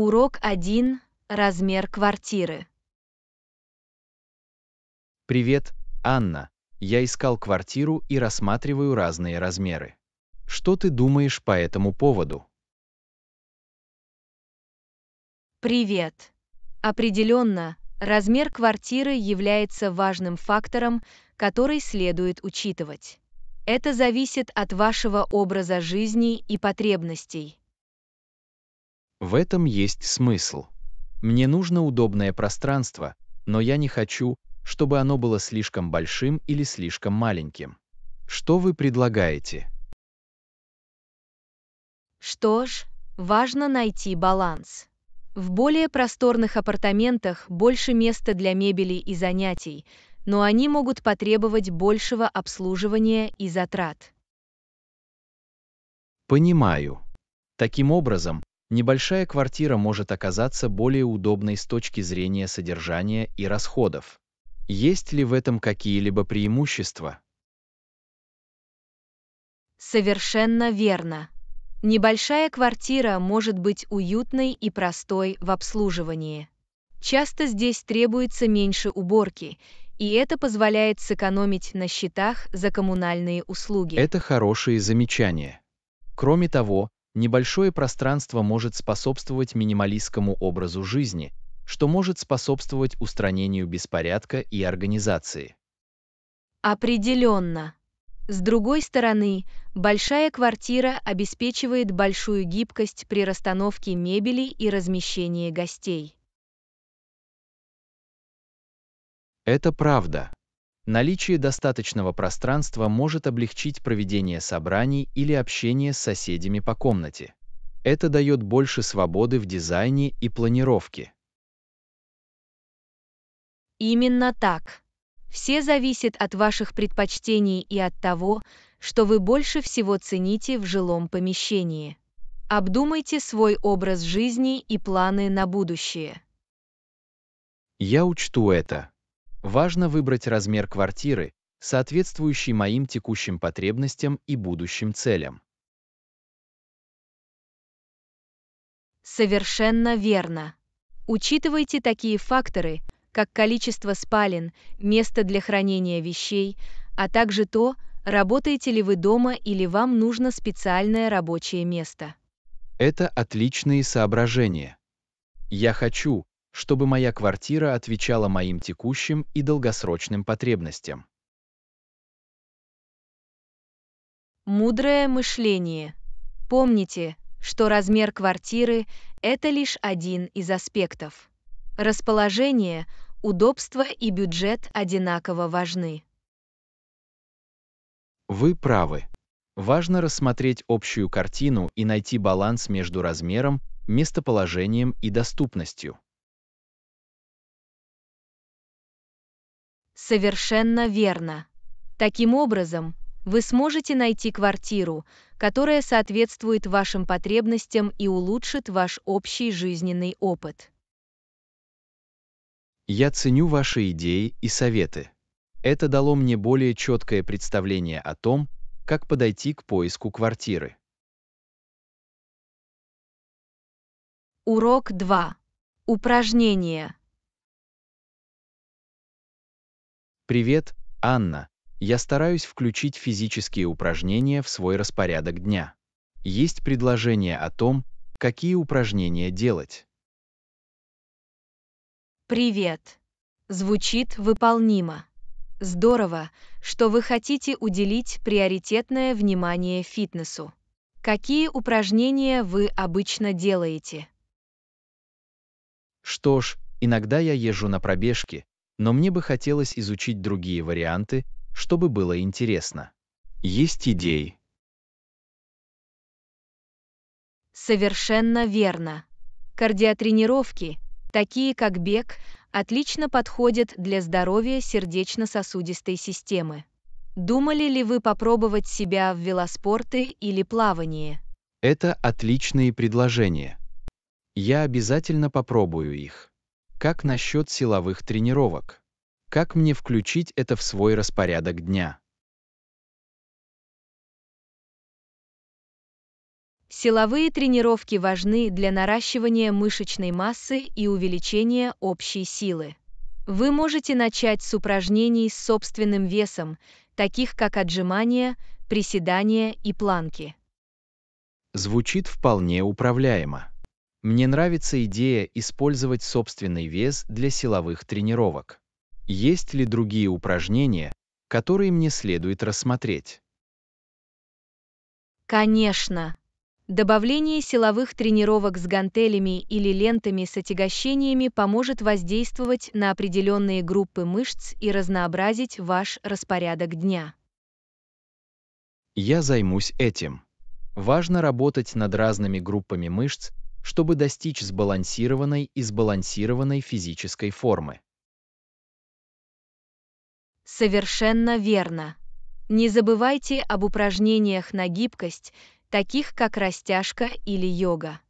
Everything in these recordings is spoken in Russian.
Урок 1. Размер квартиры. Привет, Анна. Я искал квартиру и рассматриваю разные размеры. Что ты думаешь по этому поводу? Привет. Определенно, размер квартиры является важным фактором, который следует учитывать. Это зависит от вашего образа жизни и потребностей. В этом есть смысл. Мне нужно удобное пространство, но я не хочу, чтобы оно было слишком большим или слишком маленьким. Что вы предлагаете? Что ж, важно найти баланс. В более просторных апартаментах больше места для мебели и занятий, но они могут потребовать большего обслуживания и затрат. Понимаю. Таким образом, Небольшая квартира может оказаться более удобной с точки зрения содержания и расходов. Есть ли в этом какие-либо преимущества? Совершенно верно. Небольшая квартира может быть уютной и простой в обслуживании. Часто здесь требуется меньше уборки, и это позволяет сэкономить на счетах за коммунальные услуги. Это хорошие замечания. Кроме того, Небольшое пространство может способствовать минималистскому образу жизни, что может способствовать устранению беспорядка и организации. Определенно. С другой стороны, большая квартира обеспечивает большую гибкость при расстановке мебели и размещении гостей. Это правда. Наличие достаточного пространства может облегчить проведение собраний или общение с соседями по комнате. Это дает больше свободы в дизайне и планировке. Именно так. Все зависит от ваших предпочтений и от того, что вы больше всего цените в жилом помещении. Обдумайте свой образ жизни и планы на будущее. Я учту это. Важно выбрать размер квартиры, соответствующий моим текущим потребностям и будущим целям. Совершенно верно. Учитывайте такие факторы, как количество спален, место для хранения вещей, а также то, работаете ли вы дома или вам нужно специальное рабочее место. Это отличные соображения. Я хочу, чтобы моя квартира отвечала моим текущим и долгосрочным потребностям. Мудрое мышление. Помните, что размер квартиры – это лишь один из аспектов. Расположение, удобство и бюджет одинаково важны. Вы правы. Важно рассмотреть общую картину и найти баланс между размером, местоположением и доступностью. Совершенно верно. Таким образом, вы сможете найти квартиру, которая соответствует вашим потребностям и улучшит ваш общий жизненный опыт. Я ценю ваши идеи и советы. Это дало мне более четкое представление о том, как подойти к поиску квартиры. Урок 2. Упражнение. «Привет, Анна. Я стараюсь включить физические упражнения в свой распорядок дня. Есть предложение о том, какие упражнения делать?» «Привет». Звучит выполнимо. Здорово, что вы хотите уделить приоритетное внимание фитнесу. Какие упражнения вы обычно делаете? Что ж, иногда я езжу на пробежки, но мне бы хотелось изучить другие варианты, чтобы было интересно. Есть идеи? Совершенно верно. Кардиотренировки, такие как бег, отлично подходят для здоровья сердечно-сосудистой системы. Думали ли вы попробовать себя в велоспорты или плавании? Это отличные предложения. Я обязательно попробую их. Как насчет силовых тренировок? Как мне включить это в свой распорядок дня? Силовые тренировки важны для наращивания мышечной массы и увеличения общей силы. Вы можете начать с упражнений с собственным весом, таких как отжимания, приседания и планки. Звучит вполне управляемо. Мне нравится идея использовать собственный вес для силовых тренировок. Есть ли другие упражнения, которые мне следует рассмотреть? Конечно. Добавление силовых тренировок с гантелями или лентами с отягощениями поможет воздействовать на определенные группы мышц и разнообразить ваш распорядок дня. Я займусь этим. Важно работать над разными группами мышц чтобы достичь сбалансированной и сбалансированной физической формы. Совершенно верно. Не забывайте об упражнениях на гибкость, таких как растяжка или йога.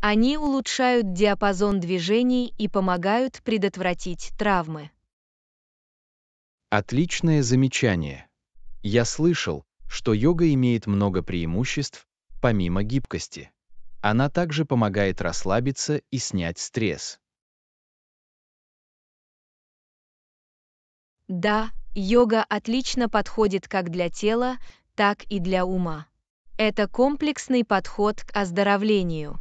Они улучшают диапазон движений и помогают предотвратить травмы. Отличное замечание. Я слышал, что йога имеет много преимуществ, помимо гибкости. Она также помогает расслабиться и снять стресс. Да, йога отлично подходит как для тела, так и для ума. Это комплексный подход к оздоровлению.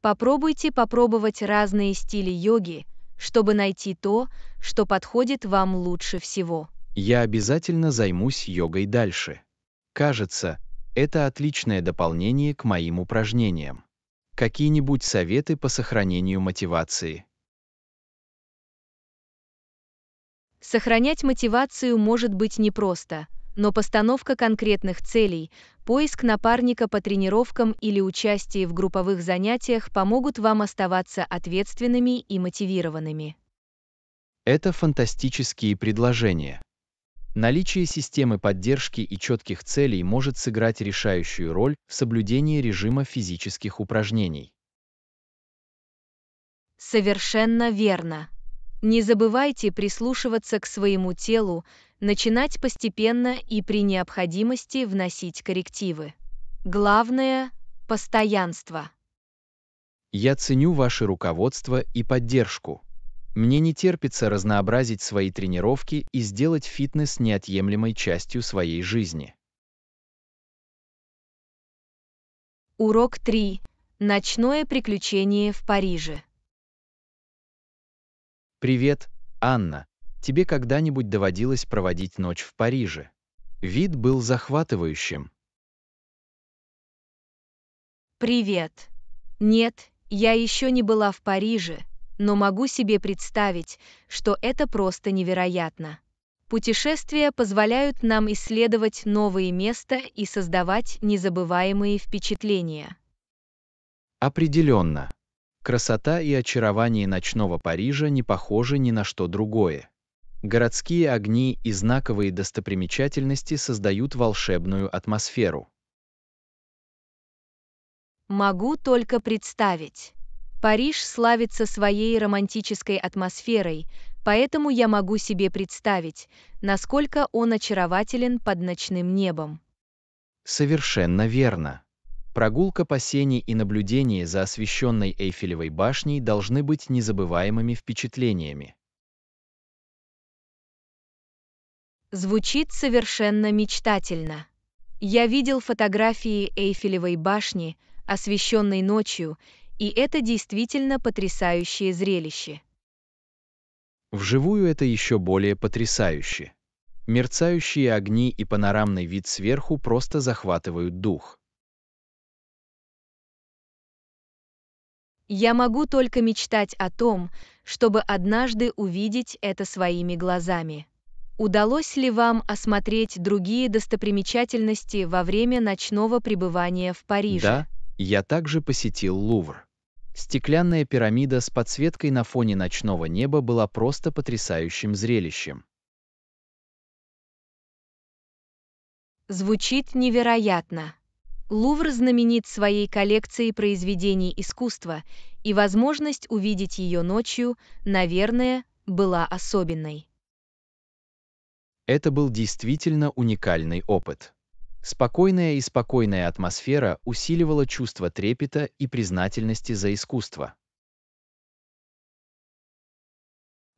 Попробуйте попробовать разные стили йоги, чтобы найти то, что подходит вам лучше всего. Я обязательно займусь йогой дальше. Кажется, это отличное дополнение к моим упражнениям какие-нибудь советы по сохранению мотивации? Сохранять мотивацию может быть непросто, но постановка конкретных целей, поиск напарника по тренировкам или участие в групповых занятиях помогут вам оставаться ответственными и мотивированными. Это фантастические предложения. Наличие системы поддержки и четких целей может сыграть решающую роль в соблюдении режима физических упражнений. Совершенно верно. Не забывайте прислушиваться к своему телу, начинать постепенно и при необходимости вносить коррективы. Главное – постоянство. Я ценю ваше руководство и поддержку. Мне не терпится разнообразить свои тренировки и сделать фитнес неотъемлемой частью своей жизни. Урок 3. Ночное приключение в Париже. Привет, Анна. Тебе когда-нибудь доводилось проводить ночь в Париже? Вид был захватывающим. Привет. Нет, я еще не была в Париже, но могу себе представить, что это просто невероятно. Путешествия позволяют нам исследовать новые места и создавать незабываемые впечатления. Определенно. Красота и очарование ночного Парижа не похожи ни на что другое. Городские огни и знаковые достопримечательности создают волшебную атмосферу. Могу только представить. Париж славится своей романтической атмосферой, поэтому я могу себе представить, насколько он очарователен под ночным небом. Совершенно верно. Прогулка по Сене и наблюдение за освещенной Эйфелевой башней должны быть незабываемыми впечатлениями. Звучит совершенно мечтательно. Я видел фотографии Эйфелевой башни, освещенной ночью, и это действительно потрясающее зрелище. Вживую это еще более потрясающе. Мерцающие огни и панорамный вид сверху просто захватывают дух. Я могу только мечтать о том, чтобы однажды увидеть это своими глазами. Удалось ли вам осмотреть другие достопримечательности во время ночного пребывания в Париже? Да, я также посетил Лувр. Стеклянная пирамида с подсветкой на фоне ночного неба была просто потрясающим зрелищем. Звучит невероятно. Лувр знаменит своей коллекцией произведений искусства, и возможность увидеть ее ночью, наверное, была особенной. Это был действительно уникальный опыт. Спокойная и спокойная атмосфера усиливала чувство трепета и признательности за искусство.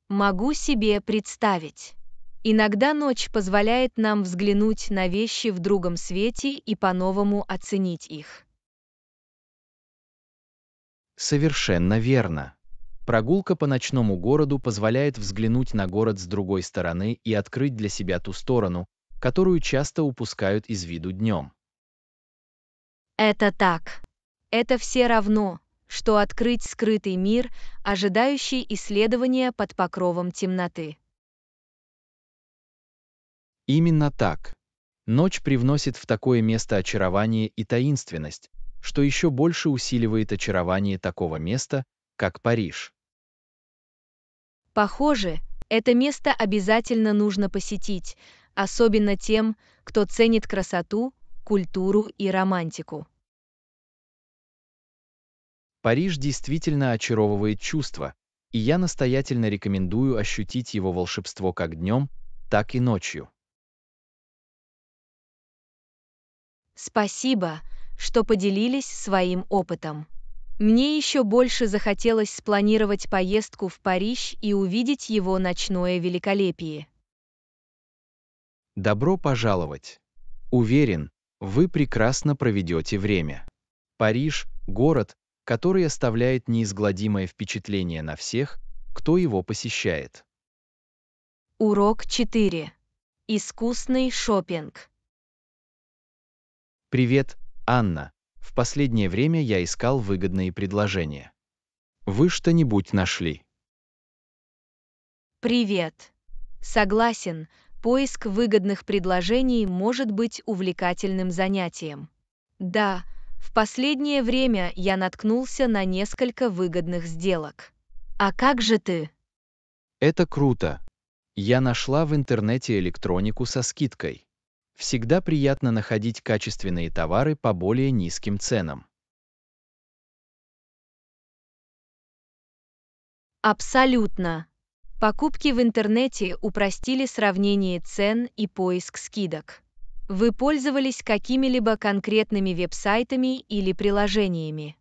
Могу себе представить. Иногда ночь позволяет нам взглянуть на вещи в другом свете и по-новому оценить их. Совершенно верно. Прогулка по ночному городу позволяет взглянуть на город с другой стороны и открыть для себя ту сторону, которую часто упускают из виду днем. Это так. Это все равно, что открыть скрытый мир, ожидающий исследования под покровом темноты. Именно так. Ночь привносит в такое место очарование и таинственность, что еще больше усиливает очарование такого места, как Париж. Похоже, это место обязательно нужно посетить, особенно тем, кто ценит красоту, культуру и романтику. Париж действительно очаровывает чувства, и я настоятельно рекомендую ощутить его волшебство как днем, так и ночью. Спасибо, что поделились своим опытом. Мне еще больше захотелось спланировать поездку в Париж и увидеть его ночное великолепие. Добро пожаловать! Уверен, вы прекрасно проведете время. Париж – город, который оставляет неизгладимое впечатление на всех, кто его посещает. Урок 4. Искусный шопинг. Привет, Анна. В последнее время я искал выгодные предложения. Вы что-нибудь нашли? Привет. Согласен, поиск выгодных предложений может быть увлекательным занятием. Да, в последнее время я наткнулся на несколько выгодных сделок. А как же ты? Это круто. Я нашла в интернете электронику со скидкой. Всегда приятно находить качественные товары по более низким ценам. Абсолютно. Покупки в интернете упростили сравнение цен и поиск скидок. Вы пользовались какими-либо конкретными веб-сайтами или приложениями?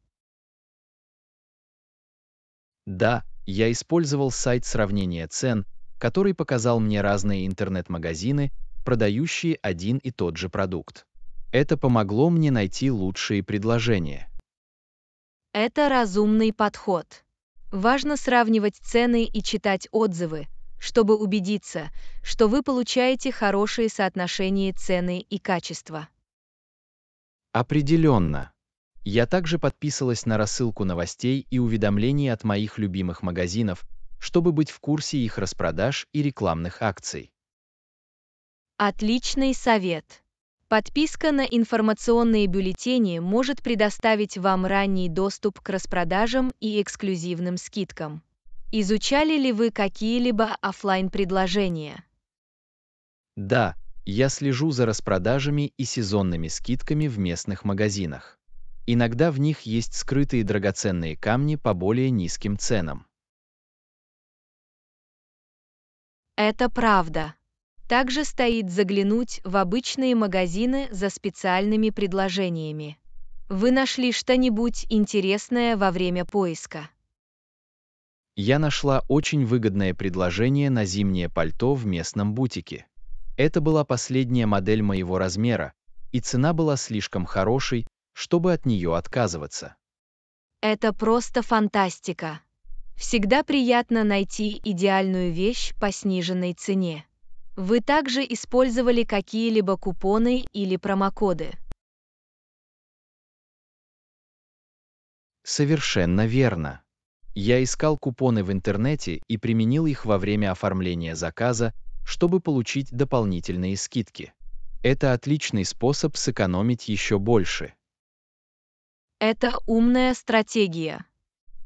Да, я использовал сайт сравнения цен, который показал мне разные интернет-магазины, продающие один и тот же продукт. Это помогло мне найти лучшие предложения. Это разумный подход. Важно сравнивать цены и читать отзывы, чтобы убедиться, что вы получаете хорошие соотношения цены и качества. Определенно. Я также подписалась на рассылку новостей и уведомлений от моих любимых магазинов, чтобы быть в курсе их распродаж и рекламных акций. Отличный совет. Подписка на информационные бюллетени может предоставить вам ранний доступ к распродажам и эксклюзивным скидкам. Изучали ли вы какие-либо офлайн предложения? Да, я слежу за распродажами и сезонными скидками в местных магазинах. Иногда в них есть скрытые драгоценные камни по более низким ценам. Это правда. Также стоит заглянуть в обычные магазины за специальными предложениями. Вы нашли что-нибудь интересное во время поиска? Я нашла очень выгодное предложение на зимнее пальто в местном бутике. Это была последняя модель моего размера, и цена была слишком хорошей, чтобы от нее отказываться. Это просто фантастика. Всегда приятно найти идеальную вещь по сниженной цене. Вы также использовали какие-либо купоны или промокоды. Совершенно верно. Я искал купоны в интернете и применил их во время оформления заказа, чтобы получить дополнительные скидки. Это отличный способ сэкономить еще больше. Это умная стратегия.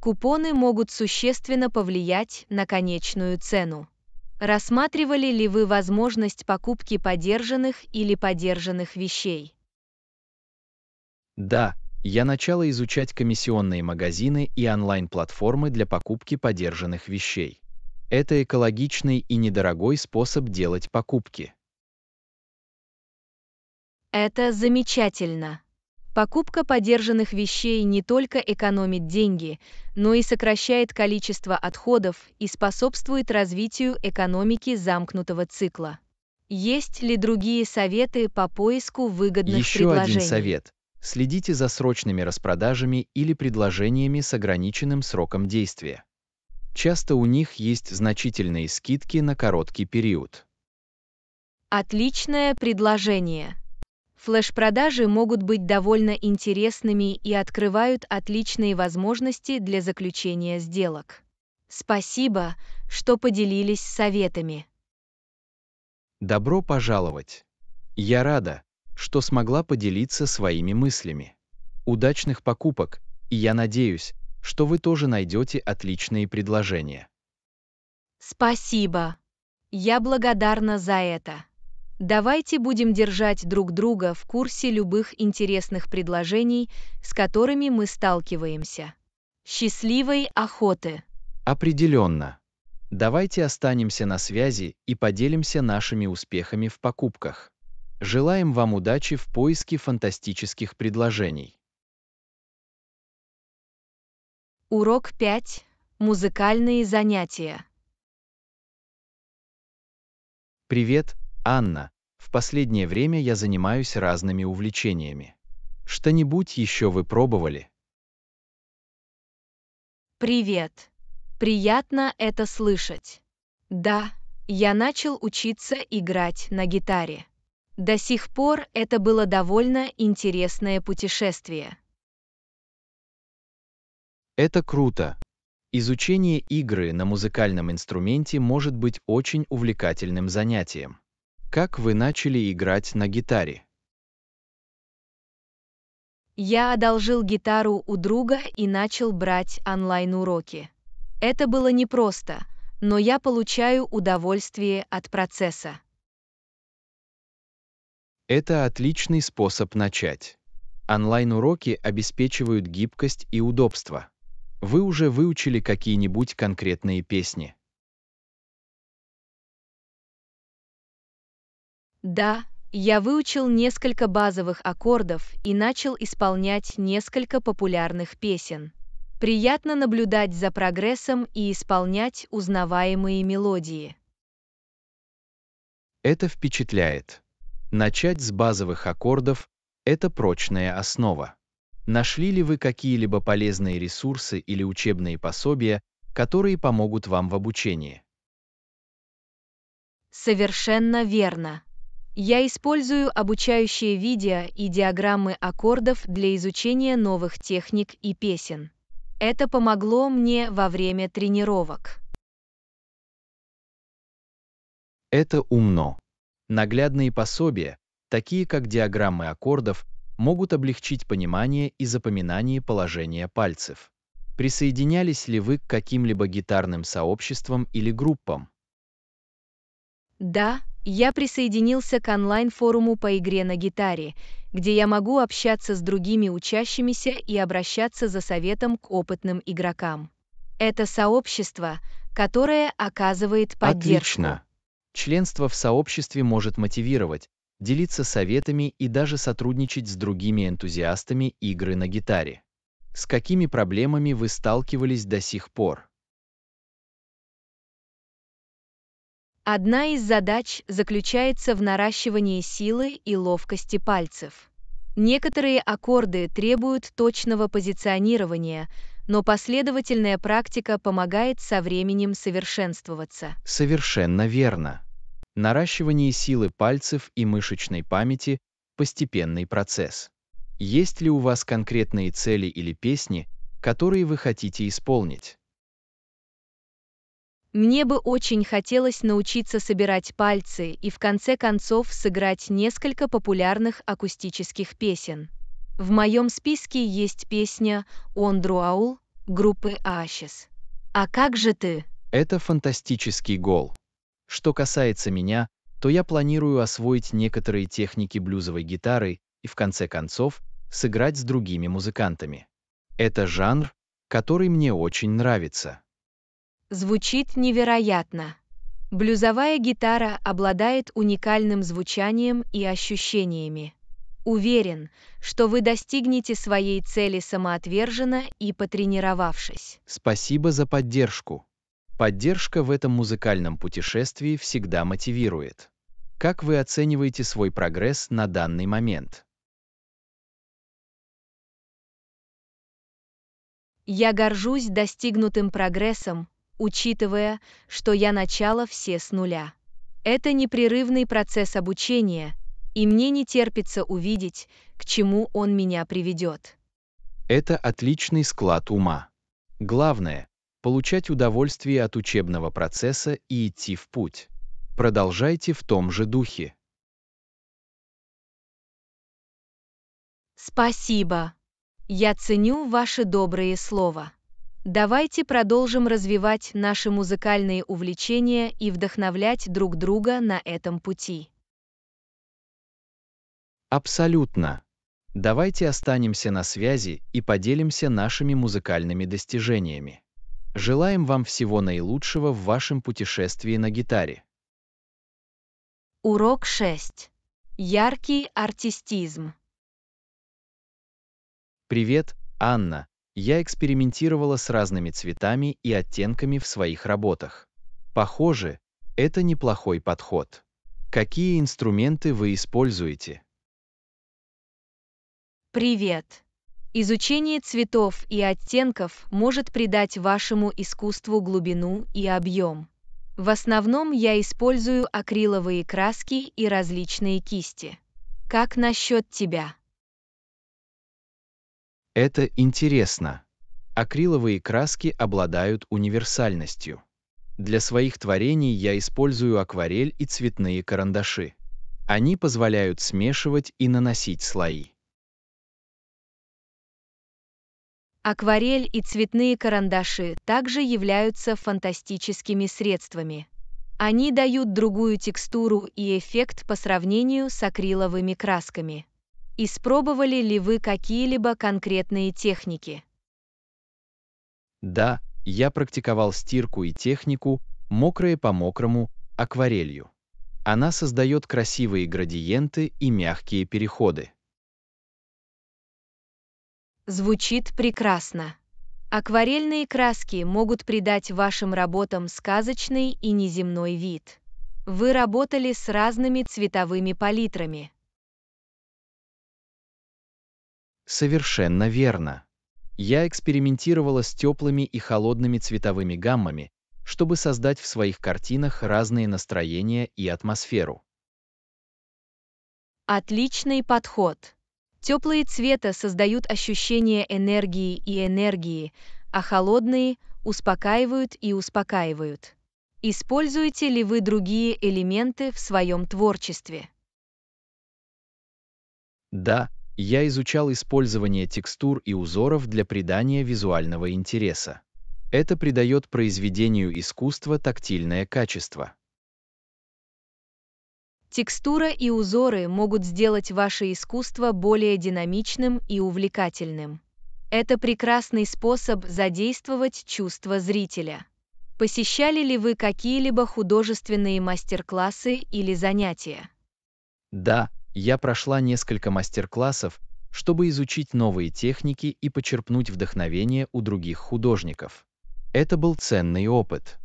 Купоны могут существенно повлиять на конечную цену. Рассматривали ли вы возможность покупки подержанных или подержанных вещей? Да, я начала изучать комиссионные магазины и онлайн-платформы для покупки подержанных вещей. Это экологичный и недорогой способ делать покупки. Это замечательно. Покупка подержанных вещей не только экономит деньги, но и сокращает количество отходов и способствует развитию экономики замкнутого цикла. Есть ли другие советы по поиску выгодных Еще предложений? Еще один совет. Следите за срочными распродажами или предложениями с ограниченным сроком действия. Часто у них есть значительные скидки на короткий период. Отличное предложение. Флэш-продажи могут быть довольно интересными и открывают отличные возможности для заключения сделок. Спасибо, что поделились советами. Добро пожаловать! Я рада, что смогла поделиться своими мыслями. Удачных покупок, и я надеюсь, что вы тоже найдете отличные предложения. Спасибо! Я благодарна за это. Давайте будем держать друг друга в курсе любых интересных предложений, с которыми мы сталкиваемся. Счастливой охоты! Определенно. Давайте останемся на связи и поделимся нашими успехами в покупках. Желаем вам удачи в поиске фантастических предложений. Урок 5. Музыкальные занятия. Привет, Анна. В последнее время я занимаюсь разными увлечениями. Что-нибудь еще вы пробовали? Привет. Приятно это слышать. Да, я начал учиться играть на гитаре. До сих пор это было довольно интересное путешествие. Это круто. Изучение игры на музыкальном инструменте может быть очень увлекательным занятием. Как вы начали играть на гитаре? Я одолжил гитару у друга и начал брать онлайн-уроки. Это было непросто, но я получаю удовольствие от процесса. Это отличный способ начать. Онлайн-уроки обеспечивают гибкость и удобство. Вы уже выучили какие-нибудь конкретные песни? Да, я выучил несколько базовых аккордов и начал исполнять несколько популярных песен. Приятно наблюдать за прогрессом и исполнять узнаваемые мелодии. Это впечатляет. Начать с базовых аккордов – это прочная основа. Нашли ли вы какие-либо полезные ресурсы или учебные пособия, которые помогут вам в обучении? Совершенно верно. Я использую обучающие видео и диаграммы аккордов для изучения новых техник и песен. Это помогло мне во время тренировок. Это умно. Наглядные пособия, такие как диаграммы аккордов, могут облегчить понимание и запоминание положения пальцев. Присоединялись ли вы к каким-либо гитарным сообществам или группам? Да, я присоединился к онлайн-форуму по игре на гитаре, где я могу общаться с другими учащимися и обращаться за советом к опытным игрокам. Это сообщество, которое оказывает поддержку. Отлично. Членство в сообществе может мотивировать, делиться советами и даже сотрудничать с другими энтузиастами игры на гитаре. С какими проблемами вы сталкивались до сих пор? Одна из задач заключается в наращивании силы и ловкости пальцев. Некоторые аккорды требуют точного позиционирования, но последовательная практика помогает со временем совершенствоваться. Совершенно верно. Наращивание силы пальцев и мышечной памяти – постепенный процесс. Есть ли у вас конкретные цели или песни, которые вы хотите исполнить? Мне бы очень хотелось научиться собирать пальцы и в конце концов сыграть несколько популярных акустических песен. В моем списке есть песня «Он Друаул» группы Ашес. А как же ты? Это фантастический гол. Что касается меня, то я планирую освоить некоторые техники блюзовой гитары и в конце концов сыграть с другими музыкантами. Это жанр, который мне очень нравится. Звучит невероятно. Блюзовая гитара обладает уникальным звучанием и ощущениями. Уверен, что вы достигнете своей цели самоотверженно и потренировавшись. Спасибо за поддержку. Поддержка в этом музыкальном путешествии всегда мотивирует. Как вы оцениваете свой прогресс на данный момент? Я горжусь достигнутым прогрессом учитывая, что я начало все с нуля. Это непрерывный процесс обучения, и мне не терпится увидеть, к чему он меня приведет. Это отличный склад ума. Главное – получать удовольствие от учебного процесса и идти в путь. Продолжайте в том же духе. Спасибо. Я ценю ваши добрые слова. Давайте продолжим развивать наши музыкальные увлечения и вдохновлять друг друга на этом пути. Абсолютно. Давайте останемся на связи и поделимся нашими музыкальными достижениями. Желаем вам всего наилучшего в вашем путешествии на гитаре. Урок 6. Яркий артистизм. Привет, Анна. Я экспериментировала с разными цветами и оттенками в своих работах. Похоже, это неплохой подход. Какие инструменты вы используете? Привет! Изучение цветов и оттенков может придать вашему искусству глубину и объем. В основном я использую акриловые краски и различные кисти. Как насчет тебя? Это интересно. Акриловые краски обладают универсальностью. Для своих творений я использую акварель и цветные карандаши. Они позволяют смешивать и наносить слои. Акварель и цветные карандаши также являются фантастическими средствами. Они дают другую текстуру и эффект по сравнению с акриловыми красками. Испробовали ли вы какие-либо конкретные техники? Да, я практиковал стирку и технику, мокрые по мокрому, акварелью. Она создает красивые градиенты и мягкие переходы. Звучит прекрасно. Акварельные краски могут придать вашим работам сказочный и неземной вид. Вы работали с разными цветовыми палитрами. Совершенно верно. Я экспериментировала с теплыми и холодными цветовыми гаммами, чтобы создать в своих картинах разные настроения и атмосферу. Отличный подход. Теплые цвета создают ощущение энергии и энергии, а холодные успокаивают и успокаивают. Используете ли вы другие элементы в своем творчестве? Да, я изучал использование текстур и узоров для придания визуального интереса. Это придает произведению искусства тактильное качество. Текстура и узоры могут сделать ваше искусство более динамичным и увлекательным. Это прекрасный способ задействовать чувство зрителя. Посещали ли вы какие-либо художественные мастер-классы или занятия? Да, я прошла несколько мастер-классов, чтобы изучить новые техники и почерпнуть вдохновение у других художников. Это был ценный опыт.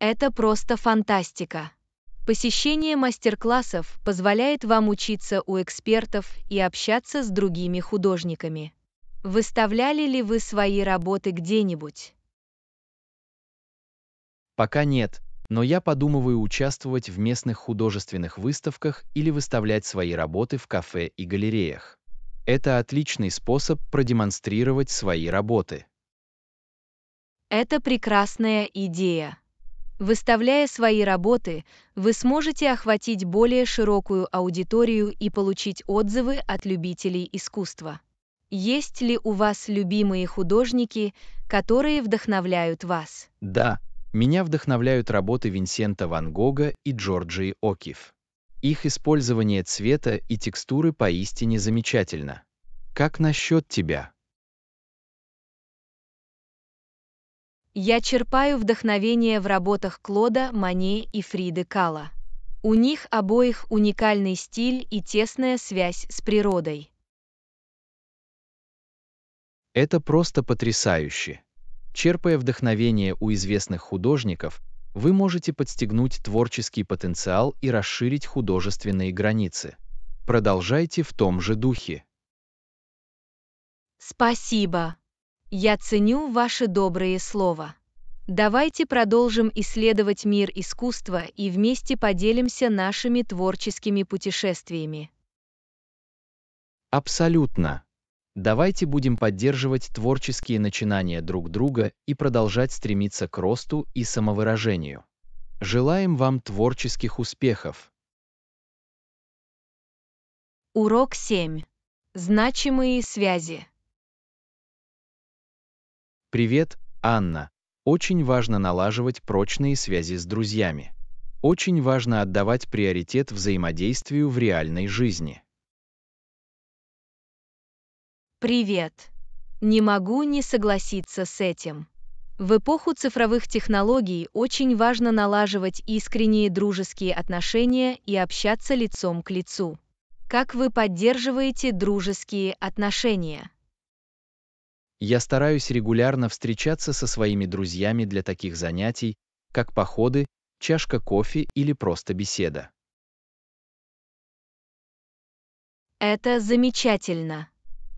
Это просто фантастика. Посещение мастер-классов позволяет вам учиться у экспертов и общаться с другими художниками. Выставляли ли вы свои работы где-нибудь? Пока нет, но я подумываю участвовать в местных художественных выставках или выставлять свои работы в кафе и галереях. Это отличный способ продемонстрировать свои работы. Это прекрасная идея. Выставляя свои работы, вы сможете охватить более широкую аудиторию и получить отзывы от любителей искусства. Есть ли у вас любимые художники, которые вдохновляют вас? Да, меня вдохновляют работы Винсента Ван Гога и Джорджии Окиф. Их использование цвета и текстуры поистине замечательно. Как насчет тебя? Я черпаю вдохновение в работах Клода, Мане и Фриды Кала. У них обоих уникальный стиль и тесная связь с природой. Это просто потрясающе. Черпая вдохновение у известных художников, вы можете подстегнуть творческий потенциал и расширить художественные границы. Продолжайте в том же духе. Спасибо. Я ценю ваши добрые слова. Давайте продолжим исследовать мир искусства и вместе поделимся нашими творческими путешествиями. Абсолютно. Давайте будем поддерживать творческие начинания друг друга и продолжать стремиться к росту и самовыражению. Желаем вам творческих успехов! Урок 7. Значимые связи. Привет, Анна. Очень важно налаживать прочные связи с друзьями. Очень важно отдавать приоритет взаимодействию в реальной жизни. Привет! Не могу не согласиться с этим. В эпоху цифровых технологий очень важно налаживать искренние дружеские отношения и общаться лицом к лицу. Как вы поддерживаете дружеские отношения? Я стараюсь регулярно встречаться со своими друзьями для таких занятий, как походы, чашка кофе или просто беседа. Это замечательно.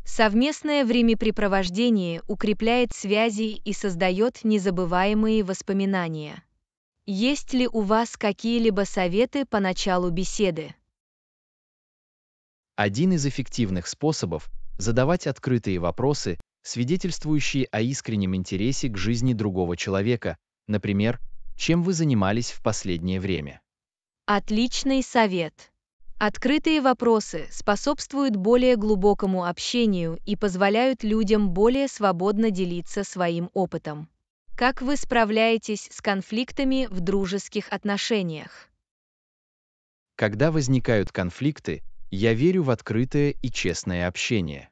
Совместное времяпрепровождение укрепляет связи и создает незабываемые воспоминания. Есть ли у вас какие-либо советы по началу беседы? Один из эффективных способов – задавать открытые вопросы, свидетельствующие о искреннем интересе к жизни другого человека, например, чем вы занимались в последнее время. Отличный совет. Открытые вопросы способствуют более глубокому общению и позволяют людям более свободно делиться своим опытом. Как вы справляетесь с конфликтами в дружеских отношениях? Когда возникают конфликты, я верю в открытое и честное общение.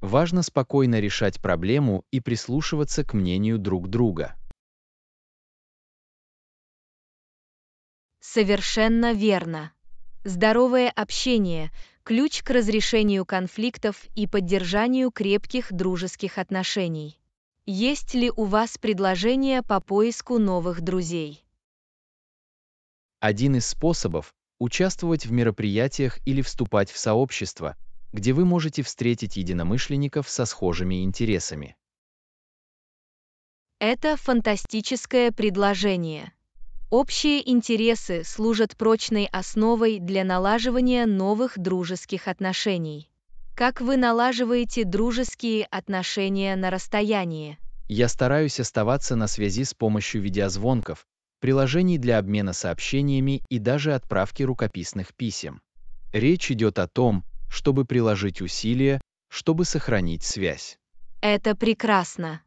Важно спокойно решать проблему и прислушиваться к мнению друг друга. Совершенно верно. Здоровое общение – ключ к разрешению конфликтов и поддержанию крепких дружеских отношений. Есть ли у вас предложения по поиску новых друзей? Один из способов – участвовать в мероприятиях или вступать в сообщество, где вы можете встретить единомышленников со схожими интересами. Это фантастическое предложение. Общие интересы служат прочной основой для налаживания новых дружеских отношений. Как вы налаживаете дружеские отношения на расстоянии? Я стараюсь оставаться на связи с помощью видеозвонков, приложений для обмена сообщениями и даже отправки рукописных писем. Речь идет о том, чтобы приложить усилия, чтобы сохранить связь. Это прекрасно.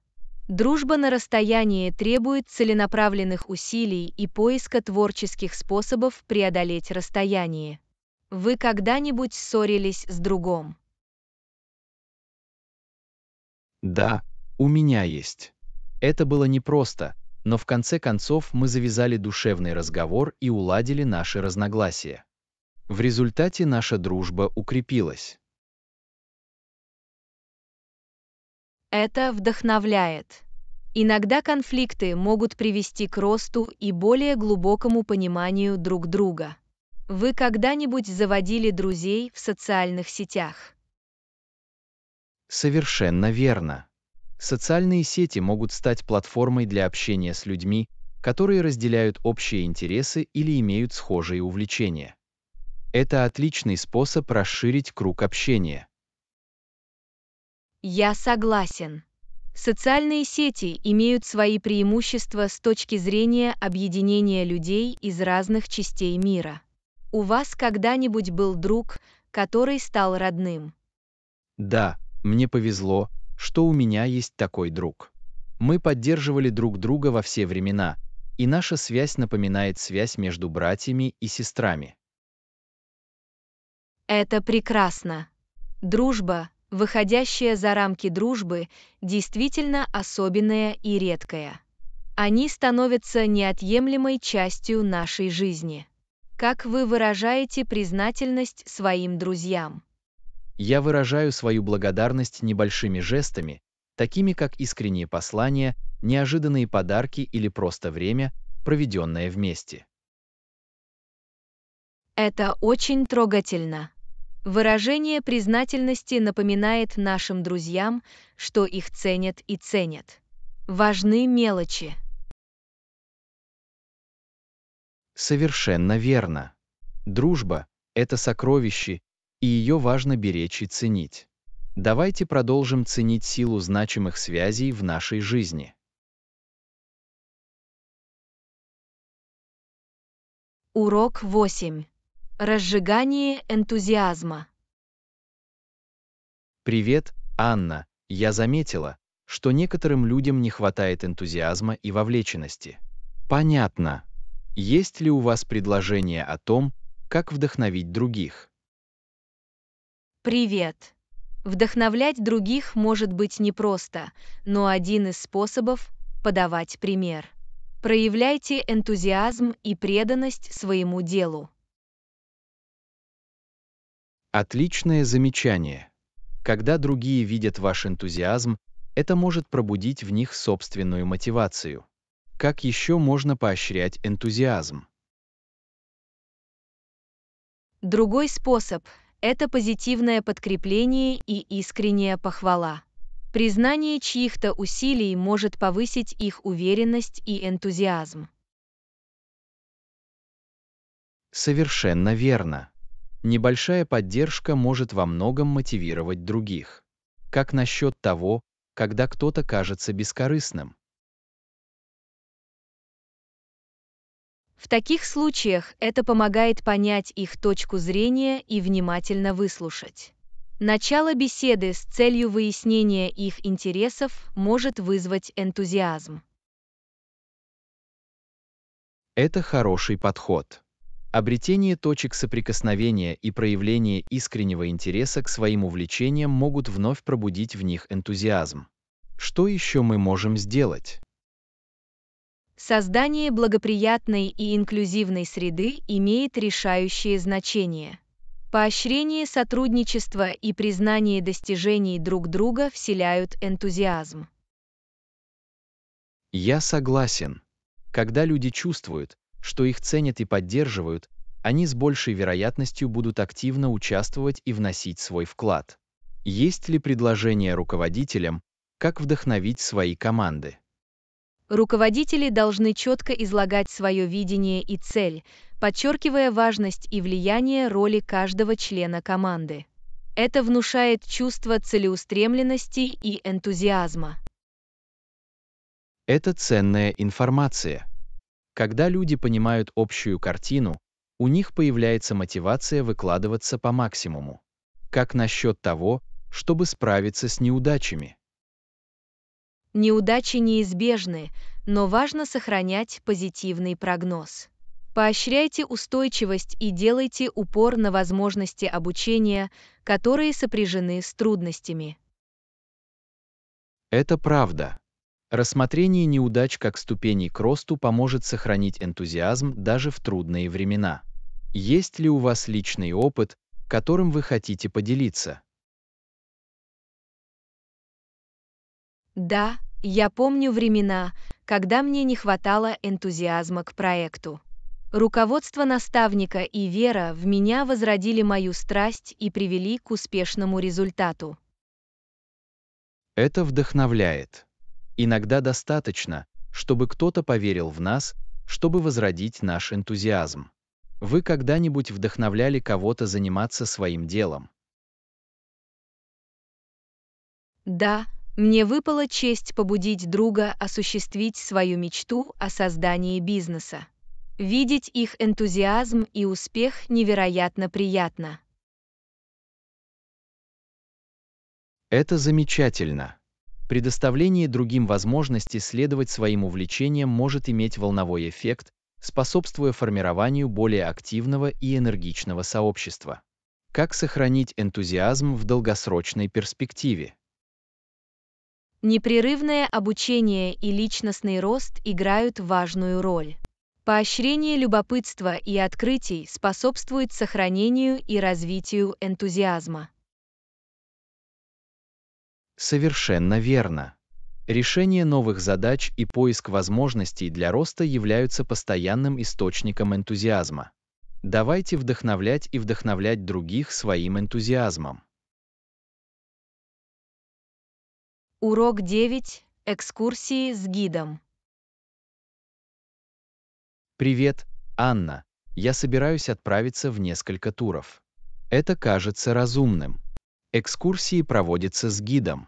Дружба на расстоянии требует целенаправленных усилий и поиска творческих способов преодолеть расстояние. Вы когда-нибудь ссорились с другом? Да, у меня есть. Это было непросто, но в конце концов мы завязали душевный разговор и уладили наши разногласия. В результате наша дружба укрепилась. Это вдохновляет. Иногда конфликты могут привести к росту и более глубокому пониманию друг друга. Вы когда-нибудь заводили друзей в социальных сетях? Совершенно верно. Социальные сети могут стать платформой для общения с людьми, которые разделяют общие интересы или имеют схожие увлечения. Это отличный способ расширить круг общения. Я согласен. Социальные сети имеют свои преимущества с точки зрения объединения людей из разных частей мира. У вас когда-нибудь был друг, который стал родным? Да, мне повезло, что у меня есть такой друг. Мы поддерживали друг друга во все времена, и наша связь напоминает связь между братьями и сестрами. Это прекрасно. Дружба выходящее за рамки дружбы, действительно особенная и редкая. Они становятся неотъемлемой частью нашей жизни. Как вы выражаете признательность своим друзьям? Я выражаю свою благодарность небольшими жестами, такими как искренние послания, неожиданные подарки или просто время, проведенное вместе. Это очень трогательно. Выражение признательности напоминает нашим друзьям, что их ценят и ценят. Важны мелочи. Совершенно верно. Дружба – это сокровище, и ее важно беречь и ценить. Давайте продолжим ценить силу значимых связей в нашей жизни. Урок 8. Разжигание энтузиазма. Привет, Анна. Я заметила, что некоторым людям не хватает энтузиазма и вовлеченности. Понятно. Есть ли у вас предложение о том, как вдохновить других? Привет. Вдохновлять других может быть непросто, но один из способов – подавать пример. Проявляйте энтузиазм и преданность своему делу. Отличное замечание. Когда другие видят ваш энтузиазм, это может пробудить в них собственную мотивацию. Как еще можно поощрять энтузиазм? Другой способ – это позитивное подкрепление и искренняя похвала. Признание чьих-то усилий может повысить их уверенность и энтузиазм. Совершенно верно. Небольшая поддержка может во многом мотивировать других. Как насчет того, когда кто-то кажется бескорыстным? В таких случаях это помогает понять их точку зрения и внимательно выслушать. Начало беседы с целью выяснения их интересов может вызвать энтузиазм. Это хороший подход. Обретение точек соприкосновения и проявление искреннего интереса к своим увлечениям могут вновь пробудить в них энтузиазм. Что еще мы можем сделать? Создание благоприятной и инклюзивной среды имеет решающее значение. Поощрение сотрудничества и признание достижений друг друга вселяют энтузиазм. Я согласен. Когда люди чувствуют, что их ценят и поддерживают, они с большей вероятностью будут активно участвовать и вносить свой вклад. Есть ли предложение руководителям, как вдохновить свои команды? Руководители должны четко излагать свое видение и цель, подчеркивая важность и влияние роли каждого члена команды. Это внушает чувство целеустремленности и энтузиазма. Это ценная информация. Когда люди понимают общую картину, у них появляется мотивация выкладываться по максимуму. Как насчет того, чтобы справиться с неудачами? Неудачи неизбежны, но важно сохранять позитивный прогноз. Поощряйте устойчивость и делайте упор на возможности обучения, которые сопряжены с трудностями. Это правда. Рассмотрение неудач как ступеней к росту поможет сохранить энтузиазм даже в трудные времена. Есть ли у вас личный опыт, которым вы хотите поделиться? Да, я помню времена, когда мне не хватало энтузиазма к проекту. Руководство наставника и вера в меня возродили мою страсть и привели к успешному результату. Это вдохновляет. Иногда достаточно, чтобы кто-то поверил в нас, чтобы возродить наш энтузиазм. Вы когда-нибудь вдохновляли кого-то заниматься своим делом? Да, мне выпала честь побудить друга осуществить свою мечту о создании бизнеса. Видеть их энтузиазм и успех невероятно приятно. Это замечательно. Предоставление другим возможности следовать своим увлечениям может иметь волновой эффект, способствуя формированию более активного и энергичного сообщества. Как сохранить энтузиазм в долгосрочной перспективе? Непрерывное обучение и личностный рост играют важную роль. Поощрение любопытства и открытий способствует сохранению и развитию энтузиазма. Совершенно верно. Решение новых задач и поиск возможностей для роста являются постоянным источником энтузиазма. Давайте вдохновлять и вдохновлять других своим энтузиазмом. Урок 9. Экскурсии с гидом. Привет, Анна. Я собираюсь отправиться в несколько туров. Это кажется разумным. Экскурсии проводятся с гидом.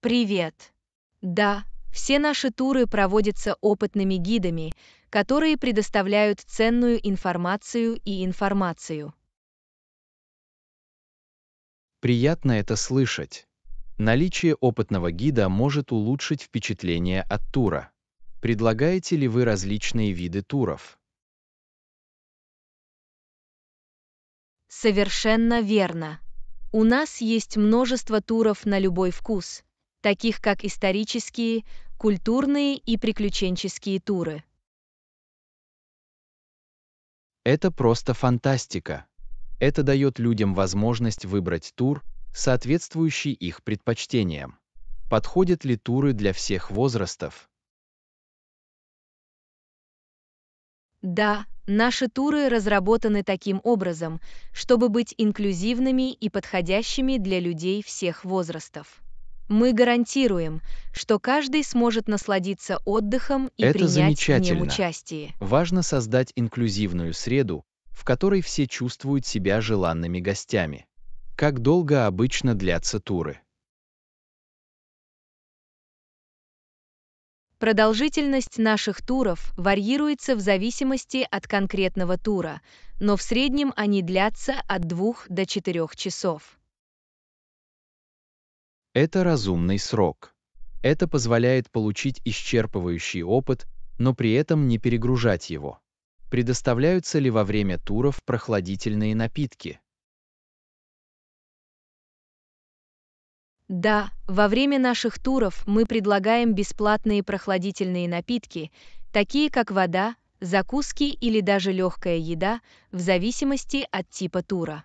Привет! Да, все наши туры проводятся опытными гидами, которые предоставляют ценную информацию и информацию. Приятно это слышать. Наличие опытного гида может улучшить впечатление от тура. Предлагаете ли вы различные виды туров? Совершенно верно. У нас есть множество туров на любой вкус, таких как исторические, культурные и приключенческие туры. Это просто фантастика. Это дает людям возможность выбрать тур, соответствующий их предпочтениям. Подходят ли туры для всех возрастов? Да, наши туры разработаны таким образом, чтобы быть инклюзивными и подходящими для людей всех возрастов. Мы гарантируем, что каждый сможет насладиться отдыхом и Это принять в нем участие. Важно создать инклюзивную среду, в которой все чувствуют себя желанными гостями. Как долго обычно длятся туры? Продолжительность наших туров варьируется в зависимости от конкретного тура, но в среднем они длятся от 2 до 4 часов. Это разумный срок. Это позволяет получить исчерпывающий опыт, но при этом не перегружать его. Предоставляются ли во время туров прохладительные напитки? Да, во время наших туров мы предлагаем бесплатные прохладительные напитки, такие как вода, закуски или даже легкая еда, в зависимости от типа тура.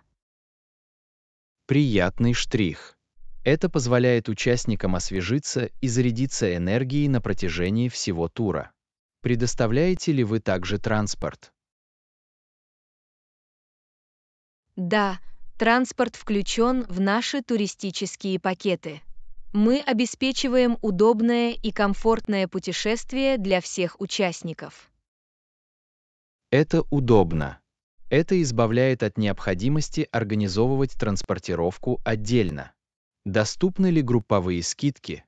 Приятный штрих. Это позволяет участникам освежиться и зарядиться энергией на протяжении всего тура. Предоставляете ли вы также транспорт? Да, Транспорт включен в наши туристические пакеты. Мы обеспечиваем удобное и комфортное путешествие для всех участников. Это удобно. Это избавляет от необходимости организовывать транспортировку отдельно. Доступны ли групповые скидки?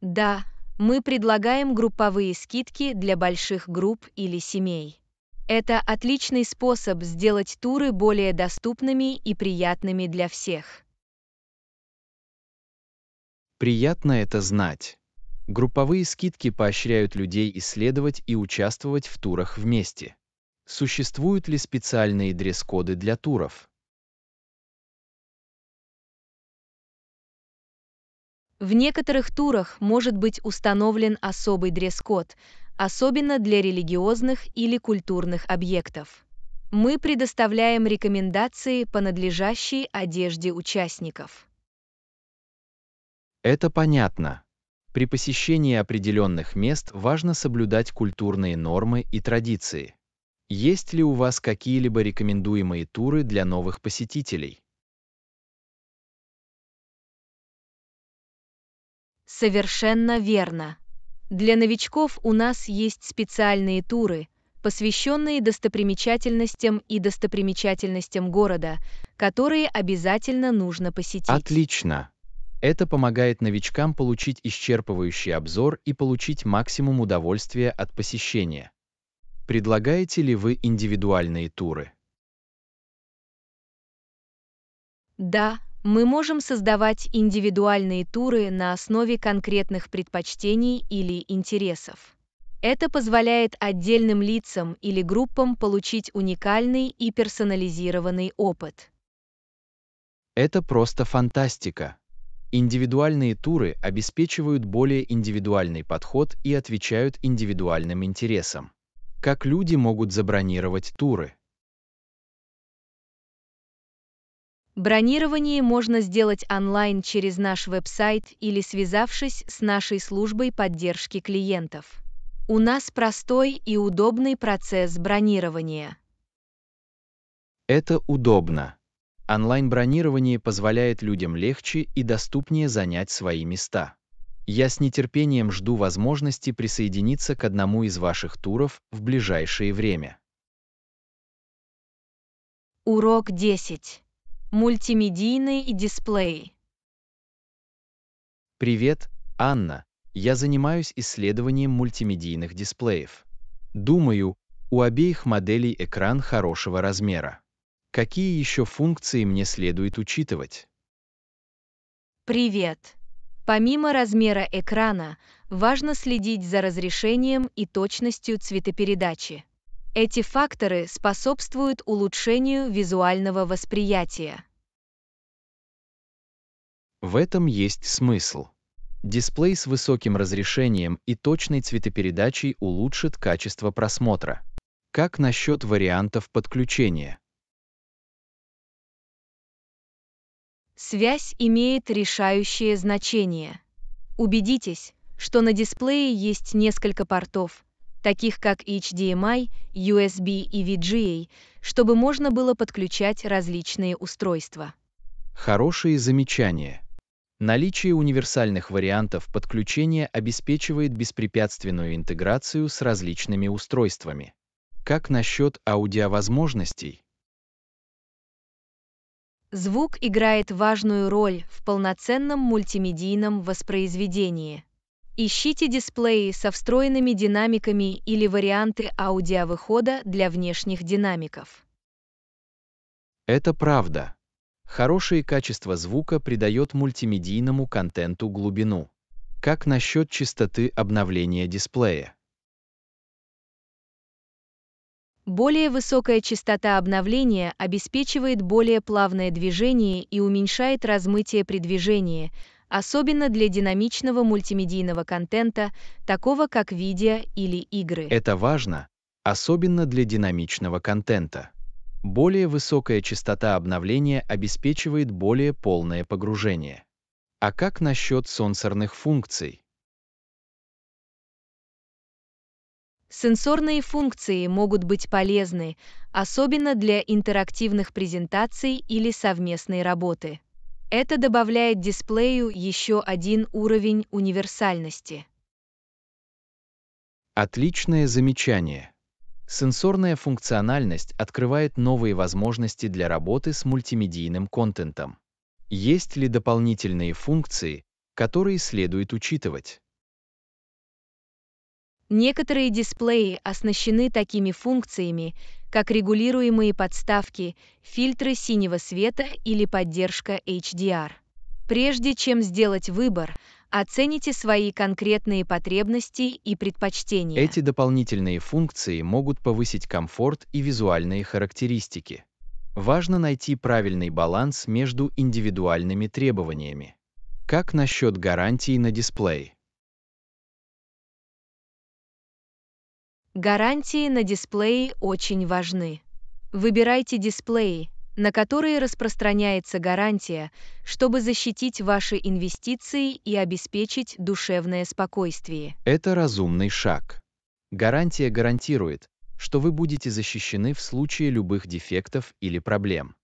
Да, мы предлагаем групповые скидки для больших групп или семей. Это отличный способ сделать туры более доступными и приятными для всех. Приятно это знать. Групповые скидки поощряют людей исследовать и участвовать в турах вместе. Существуют ли специальные дресс-коды для туров? В некоторых турах может быть установлен особый дресс-код, особенно для религиозных или культурных объектов. Мы предоставляем рекомендации по надлежащей одежде участников. Это понятно. При посещении определенных мест важно соблюдать культурные нормы и традиции. Есть ли у вас какие-либо рекомендуемые туры для новых посетителей? Совершенно верно. Для новичков у нас есть специальные туры, посвященные достопримечательностям и достопримечательностям города, которые обязательно нужно посетить. Отлично! Это помогает новичкам получить исчерпывающий обзор и получить максимум удовольствия от посещения. Предлагаете ли вы индивидуальные туры? Да, мы можем создавать индивидуальные туры на основе конкретных предпочтений или интересов. Это позволяет отдельным лицам или группам получить уникальный и персонализированный опыт. Это просто фантастика. Индивидуальные туры обеспечивают более индивидуальный подход и отвечают индивидуальным интересам. Как люди могут забронировать туры? Бронирование можно сделать онлайн через наш веб-сайт или связавшись с нашей службой поддержки клиентов. У нас простой и удобный процесс бронирования. Это удобно. Онлайн-бронирование позволяет людям легче и доступнее занять свои места. Я с нетерпением жду возможности присоединиться к одному из ваших туров в ближайшее время. Урок 10. Мультимедийные дисплеи. Привет, Анна. Я занимаюсь исследованием мультимедийных дисплеев. Думаю, у обеих моделей экран хорошего размера. Какие еще функции мне следует учитывать? Привет. Помимо размера экрана, важно следить за разрешением и точностью цветопередачи. Эти факторы способствуют улучшению визуального восприятия. В этом есть смысл. Дисплей с высоким разрешением и точной цветопередачей улучшит качество просмотра. Как насчет вариантов подключения? Связь имеет решающее значение. Убедитесь, что на дисплее есть несколько портов, таких как HDMI, USB и VGA, чтобы можно было подключать различные устройства. Хорошие замечания. Наличие универсальных вариантов подключения обеспечивает беспрепятственную интеграцию с различными устройствами. Как насчет аудиовозможностей? Звук играет важную роль в полноценном мультимедийном воспроизведении. Ищите дисплеи со встроенными динамиками или варианты аудиовыхода для внешних динамиков. Это правда. Хорошее качество звука придает мультимедийному контенту глубину. Как насчет частоты обновления дисплея? Более высокая частота обновления обеспечивает более плавное движение и уменьшает размытие при движении, особенно для динамичного мультимедийного контента, такого как видео или игры. Это важно, особенно для динамичного контента. Более высокая частота обновления обеспечивает более полное погружение. А как насчет сенсорных функций? Сенсорные функции могут быть полезны, особенно для интерактивных презентаций или совместной работы. Это добавляет дисплею еще один уровень универсальности. Отличное замечание. Сенсорная функциональность открывает новые возможности для работы с мультимедийным контентом. Есть ли дополнительные функции, которые следует учитывать? Некоторые дисплеи оснащены такими функциями, как регулируемые подставки, фильтры синего света или поддержка HDR. Прежде чем сделать выбор, оцените свои конкретные потребности и предпочтения. Эти дополнительные функции могут повысить комфорт и визуальные характеристики. Важно найти правильный баланс между индивидуальными требованиями. Как насчет гарантии на дисплей? Гарантии на дисплее очень важны. Выбирайте дисплеи, на которые распространяется гарантия, чтобы защитить ваши инвестиции и обеспечить душевное спокойствие. Это разумный шаг. Гарантия гарантирует, что вы будете защищены в случае любых дефектов или проблем.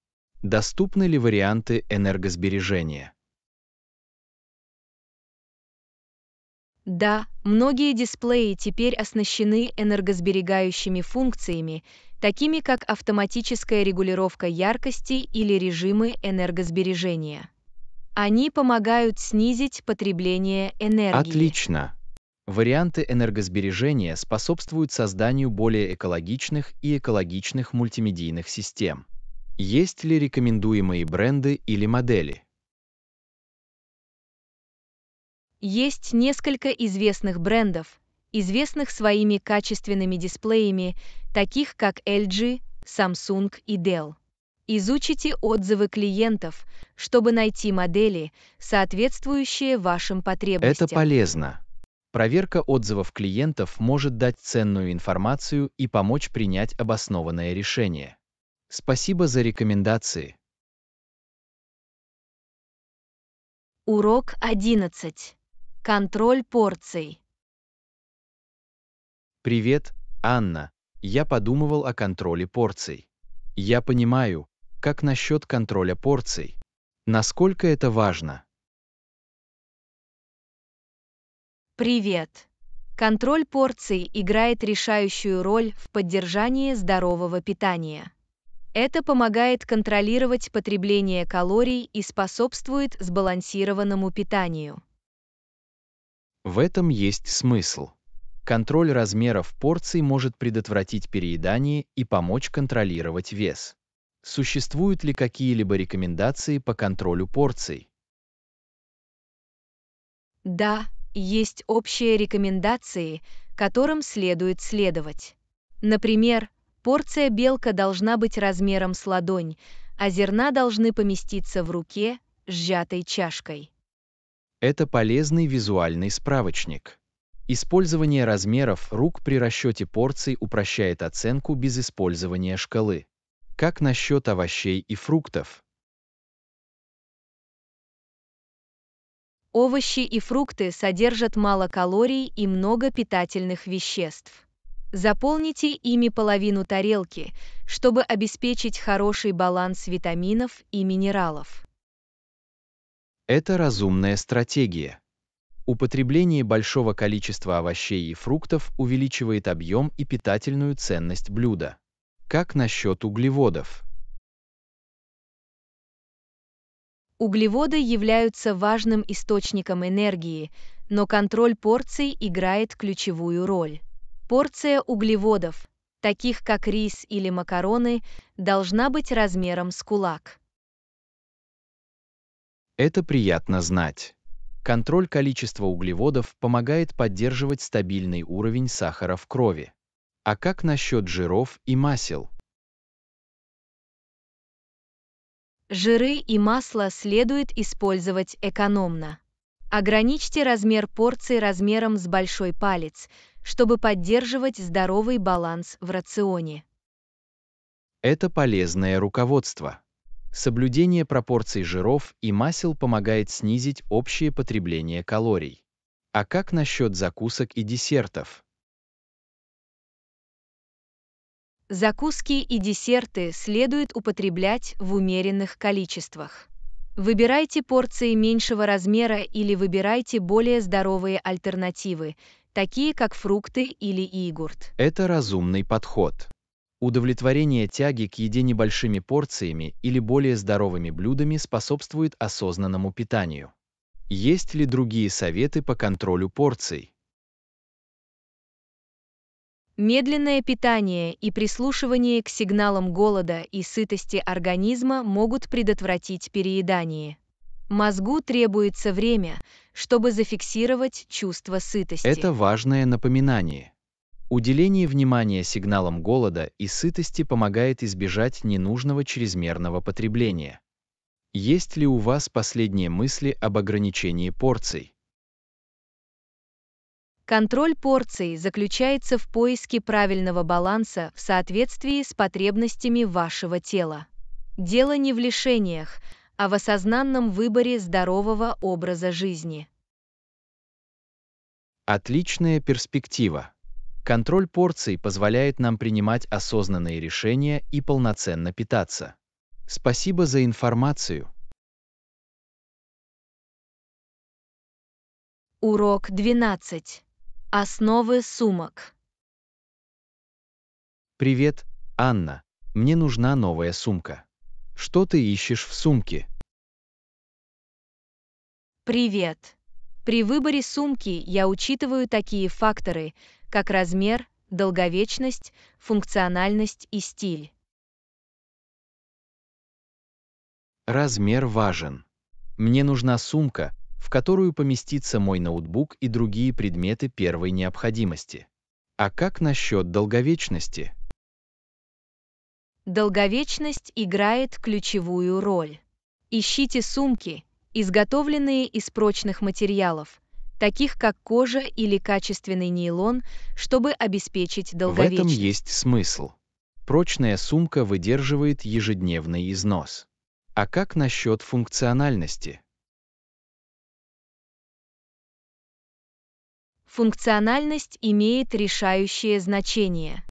Доступны ли варианты энергосбережения? Да, многие дисплеи теперь оснащены энергосберегающими функциями, такими как автоматическая регулировка яркости или режимы энергосбережения. Они помогают снизить потребление энергии. Отлично. Варианты энергосбережения способствуют созданию более экологичных и экологичных мультимедийных систем. Есть ли рекомендуемые бренды или модели? Есть несколько известных брендов, известных своими качественными дисплеями, таких как LG, Samsung и Dell. Изучите отзывы клиентов, чтобы найти модели, соответствующие вашим потребностям. Это полезно. Проверка отзывов клиентов может дать ценную информацию и помочь принять обоснованное решение. Спасибо за рекомендации. Урок 11. Контроль порций. Привет, Анна. Я подумывал о контроле порций. Я понимаю, как насчет контроля порций. Насколько это важно? Привет. Контроль порций играет решающую роль в поддержании здорового питания. Это помогает контролировать потребление калорий и способствует сбалансированному питанию. В этом есть смысл. Контроль размеров порций может предотвратить переедание и помочь контролировать вес. Существуют ли какие-либо рекомендации по контролю порций? Да, есть общие рекомендации, которым следует следовать. Например, порция белка должна быть размером с ладонь, а зерна должны поместиться в руке, сжатой чашкой. Это полезный визуальный справочник. Использование размеров рук при расчете порций упрощает оценку без использования шкалы. Как насчет овощей и фруктов? Овощи и фрукты содержат мало калорий и много питательных веществ. Заполните ими половину тарелки, чтобы обеспечить хороший баланс витаминов и минералов. Это разумная стратегия. Употребление большого количества овощей и фруктов увеличивает объем и питательную ценность блюда. Как насчет углеводов? Углеводы являются важным источником энергии, но контроль порций играет ключевую роль. Порция углеводов, таких как рис или макароны, должна быть размером с кулак. Это приятно знать. Контроль количества углеводов помогает поддерживать стабильный уровень сахара в крови. А как насчет жиров и масел? Жиры и масло следует использовать экономно. Ограничьте размер порции размером с большой палец, чтобы поддерживать здоровый баланс в рационе. Это полезное руководство. Соблюдение пропорций жиров и масел помогает снизить общее потребление калорий. А как насчет закусок и десертов? Закуски и десерты следует употреблять в умеренных количествах. Выбирайте порции меньшего размера или выбирайте более здоровые альтернативы, такие как фрукты или йогурт. Это разумный подход. Удовлетворение тяги к еде небольшими порциями или более здоровыми блюдами способствует осознанному питанию. Есть ли другие советы по контролю порций? Медленное питание и прислушивание к сигналам голода и сытости организма могут предотвратить переедание. Мозгу требуется время, чтобы зафиксировать чувство сытости. Это важное напоминание. Уделение внимания сигналам голода и сытости помогает избежать ненужного чрезмерного потребления. Есть ли у вас последние мысли об ограничении порций? Контроль порций заключается в поиске правильного баланса в соответствии с потребностями вашего тела. Дело не в лишениях, а в осознанном выборе здорового образа жизни. Отличная перспектива. Контроль порций позволяет нам принимать осознанные решения и полноценно питаться. Спасибо за информацию. Урок 12. Основы сумок. Привет, Анна. Мне нужна новая сумка. Что ты ищешь в сумке? Привет. При выборе сумки я учитываю такие факторы, как размер, долговечность, функциональность и стиль. Размер важен. Мне нужна сумка, в которую поместится мой ноутбук и другие предметы первой необходимости. А как насчет долговечности? Долговечность играет ключевую роль. Ищите сумки, изготовленные из прочных материалов, таких как кожа или качественный нейлон, чтобы обеспечить долговечность. В этом есть смысл. Прочная сумка выдерживает ежедневный износ. А как насчет функциональности? Функциональность имеет решающее значение.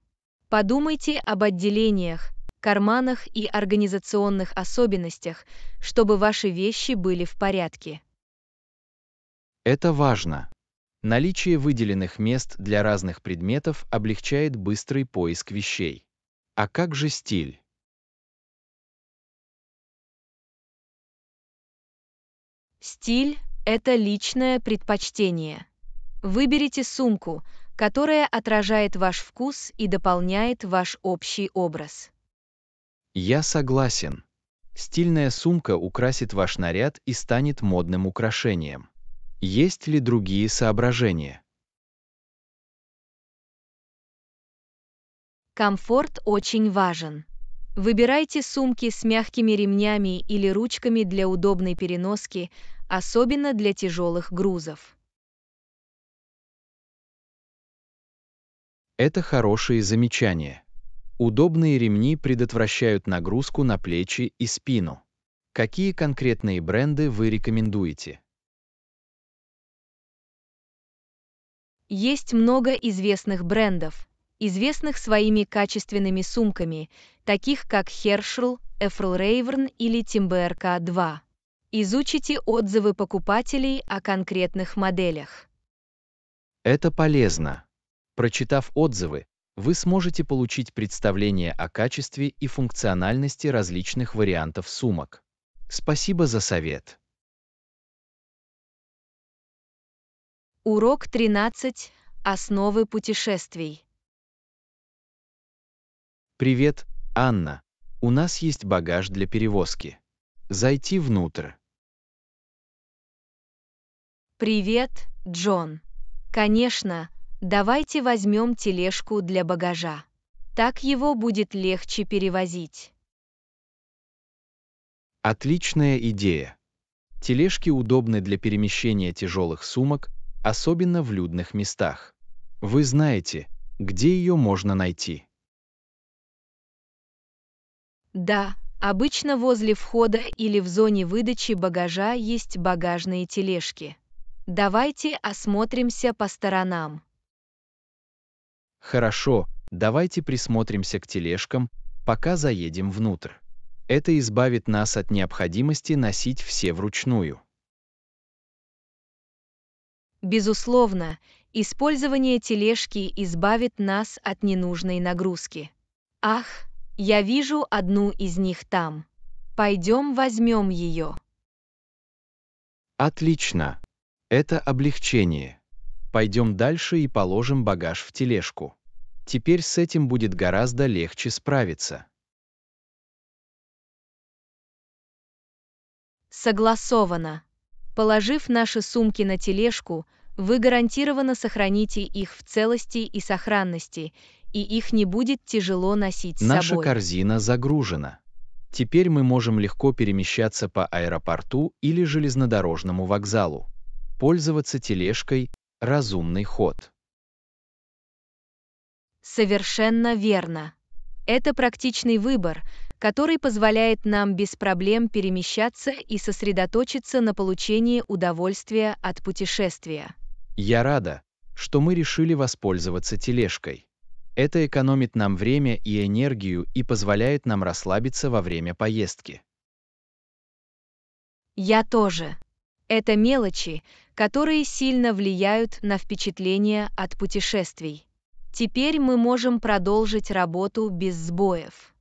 Подумайте об отделениях, карманах и организационных особенностях, чтобы ваши вещи были в порядке. Это важно. Наличие выделенных мест для разных предметов облегчает быстрый поиск вещей. А как же стиль? Стиль – это личное предпочтение. Выберите сумку, которая отражает ваш вкус и дополняет ваш общий образ. Я согласен. Стильная сумка украсит ваш наряд и станет модным украшением. Есть ли другие соображения? Комфорт очень важен. Выбирайте сумки с мягкими ремнями или ручками для удобной переноски, особенно для тяжелых грузов. Это хорошие замечания. Удобные ремни предотвращают нагрузку на плечи и спину. Какие конкретные бренды вы рекомендуете? Есть много известных брендов, известных своими качественными сумками, таких как Herschel, Эфрл Рейверн или Timberka 2. Изучите отзывы покупателей о конкретных моделях. Это полезно. Прочитав отзывы, вы сможете получить представление о качестве и функциональности различных вариантов сумок. Спасибо за совет. Урок 13. Основы путешествий. Привет, Анна. У нас есть багаж для перевозки. Зайти внутрь. Привет, Джон. Конечно, давайте возьмем тележку для багажа. Так его будет легче перевозить. Отличная идея. Тележки удобны для перемещения тяжелых сумок, особенно в людных местах. Вы знаете, где ее можно найти. Да, обычно возле входа или в зоне выдачи багажа есть багажные тележки. Давайте осмотримся по сторонам. Хорошо, давайте присмотримся к тележкам, пока заедем внутрь. Это избавит нас от необходимости носить все вручную. Безусловно, использование тележки избавит нас от ненужной нагрузки. Ах, я вижу одну из них там. Пойдем возьмем ее. Отлично. Это облегчение. Пойдем дальше и положим багаж в тележку. Теперь с этим будет гораздо легче справиться. Согласовано. Положив наши сумки на тележку, вы гарантированно сохраните их в целости и сохранности, и их не будет тяжело носить Наша с собой. Наша корзина загружена. Теперь мы можем легко перемещаться по аэропорту или железнодорожному вокзалу. Пользоваться тележкой – разумный ход. Совершенно верно. Это практичный выбор, который позволяет нам без проблем перемещаться и сосредоточиться на получении удовольствия от путешествия. Я рада, что мы решили воспользоваться тележкой. Это экономит нам время и энергию и позволяет нам расслабиться во время поездки. Я тоже. Это мелочи, которые сильно влияют на впечатления от путешествий. Теперь мы можем продолжить работу без сбоев.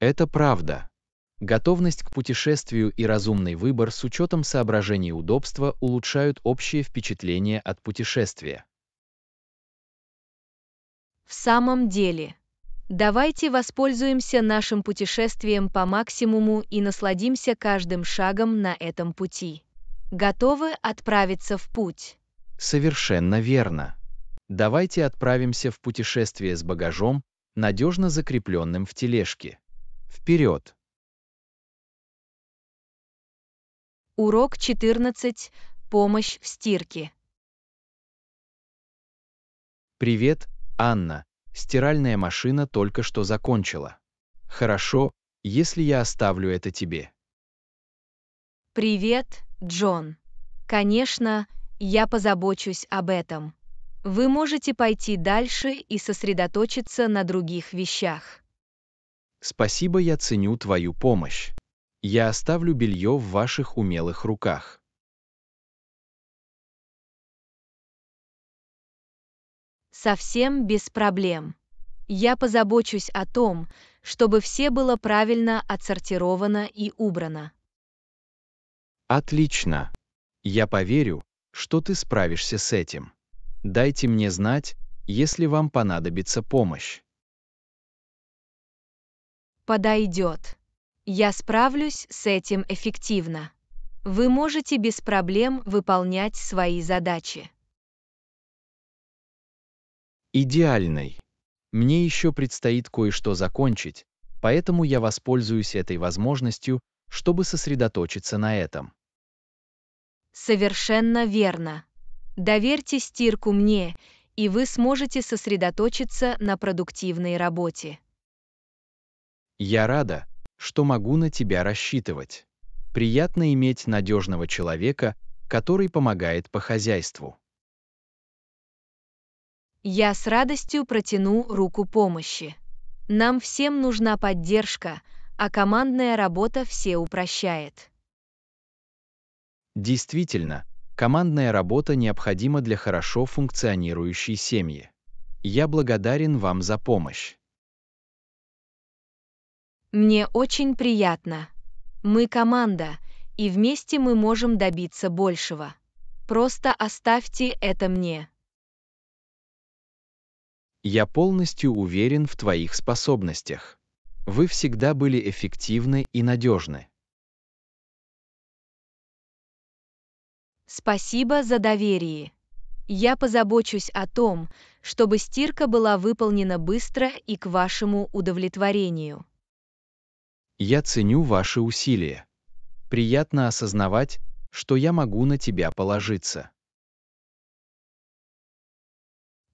Это правда. Готовность к путешествию и разумный выбор с учетом соображений удобства улучшают общее впечатление от путешествия. В самом деле, давайте воспользуемся нашим путешествием по максимуму и насладимся каждым шагом на этом пути. Готовы отправиться в путь? Совершенно верно. Давайте отправимся в путешествие с багажом, надежно закрепленным в тележке. Вперед! Урок 14. Помощь в стирке. Привет, Анна. Стиральная машина только что закончила. Хорошо, если я оставлю это тебе. Привет, Джон. Конечно, я позабочусь об этом. Вы можете пойти дальше и сосредоточиться на других вещах. Спасибо, я ценю твою помощь. Я оставлю белье в ваших умелых руках. Совсем без проблем. Я позабочусь о том, чтобы все было правильно отсортировано и убрано. Отлично. Я поверю, что ты справишься с этим. Дайте мне знать, если вам понадобится помощь. Подойдет. Я справлюсь с этим эффективно. Вы можете без проблем выполнять свои задачи. Идеальный. Мне еще предстоит кое-что закончить, поэтому я воспользуюсь этой возможностью, чтобы сосредоточиться на этом. Совершенно верно. Доверьте стирку мне, и вы сможете сосредоточиться на продуктивной работе. Я рада, что могу на тебя рассчитывать. Приятно иметь надежного человека, который помогает по хозяйству. Я с радостью протяну руку помощи. Нам всем нужна поддержка, а командная работа все упрощает. Действительно, командная работа необходима для хорошо функционирующей семьи. Я благодарен вам за помощь. Мне очень приятно. Мы команда, и вместе мы можем добиться большего. Просто оставьте это мне. Я полностью уверен в твоих способностях. Вы всегда были эффективны и надежны. Спасибо за доверие. Я позабочусь о том, чтобы стирка была выполнена быстро и к вашему удовлетворению. Я ценю ваши усилия. Приятно осознавать, что я могу на тебя положиться.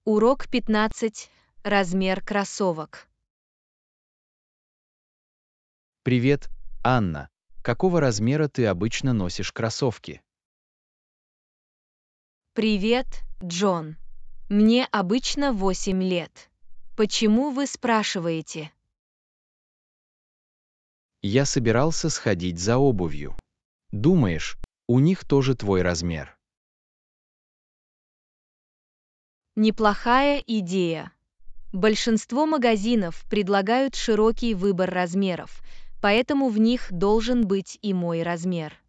Урок 15. Размер кроссовок. Привет, Анна. Какого размера ты обычно носишь кроссовки? Привет, Джон. Мне обычно 8 лет. Почему вы спрашиваете? Я собирался сходить за обувью. Думаешь, у них тоже твой размер. Неплохая идея. Большинство магазинов предлагают широкий выбор размеров, поэтому в них должен быть и мой размер.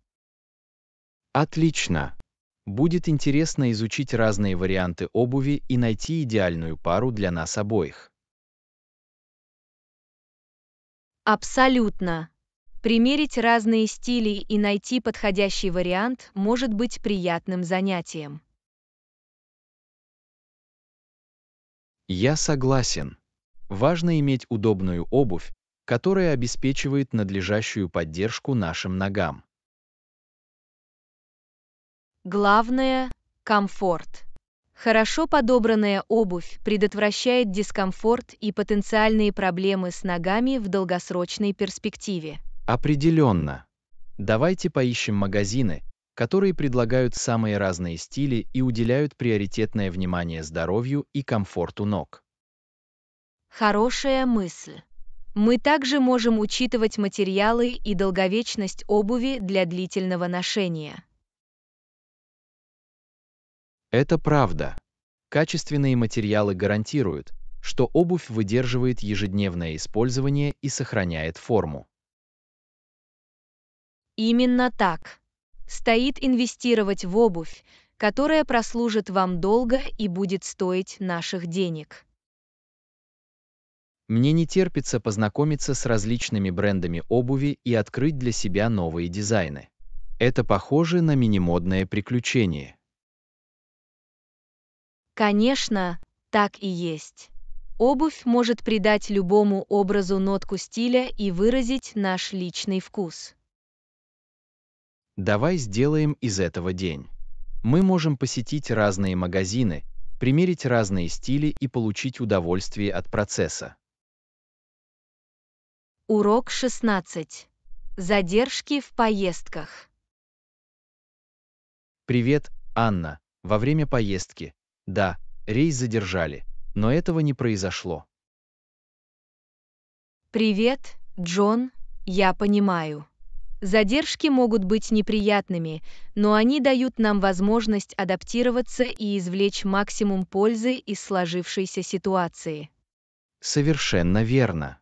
Отлично. Будет интересно изучить разные варианты обуви и найти идеальную пару для нас обоих. Абсолютно. Примерить разные стили и найти подходящий вариант может быть приятным занятием. Я согласен. Важно иметь удобную обувь, которая обеспечивает надлежащую поддержку нашим ногам. Главное – комфорт. Хорошо подобранная обувь предотвращает дискомфорт и потенциальные проблемы с ногами в долгосрочной перспективе. Определенно. Давайте поищем магазины, которые предлагают самые разные стили и уделяют приоритетное внимание здоровью и комфорту ног. Хорошая мысль. Мы также можем учитывать материалы и долговечность обуви для длительного ношения. Это правда. Качественные материалы гарантируют, что обувь выдерживает ежедневное использование и сохраняет форму. Именно так. Стоит инвестировать в обувь, которая прослужит вам долго и будет стоить наших денег. Мне не терпится познакомиться с различными брендами обуви и открыть для себя новые дизайны. Это похоже на мини-модное приключение. Конечно, так и есть. Обувь может придать любому образу нотку стиля и выразить наш личный вкус. Давай сделаем из этого день. Мы можем посетить разные магазины, примерить разные стили и получить удовольствие от процесса. Урок 16. Задержки в поездках. Привет, Анна. Во время поездки да, рейс задержали, но этого не произошло. Привет, Джон, я понимаю. Задержки могут быть неприятными, но они дают нам возможность адаптироваться и извлечь максимум пользы из сложившейся ситуации. Совершенно верно.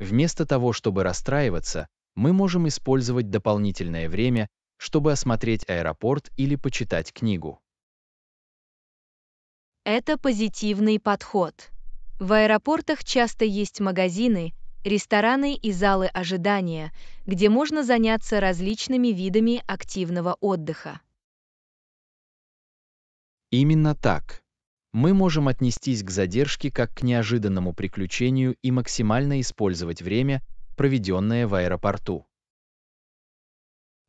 Вместо того, чтобы расстраиваться, мы можем использовать дополнительное время, чтобы осмотреть аэропорт или почитать книгу. Это позитивный подход. В аэропортах часто есть магазины, рестораны и залы ожидания, где можно заняться различными видами активного отдыха. Именно так. Мы можем отнестись к задержке как к неожиданному приключению и максимально использовать время, проведенное в аэропорту.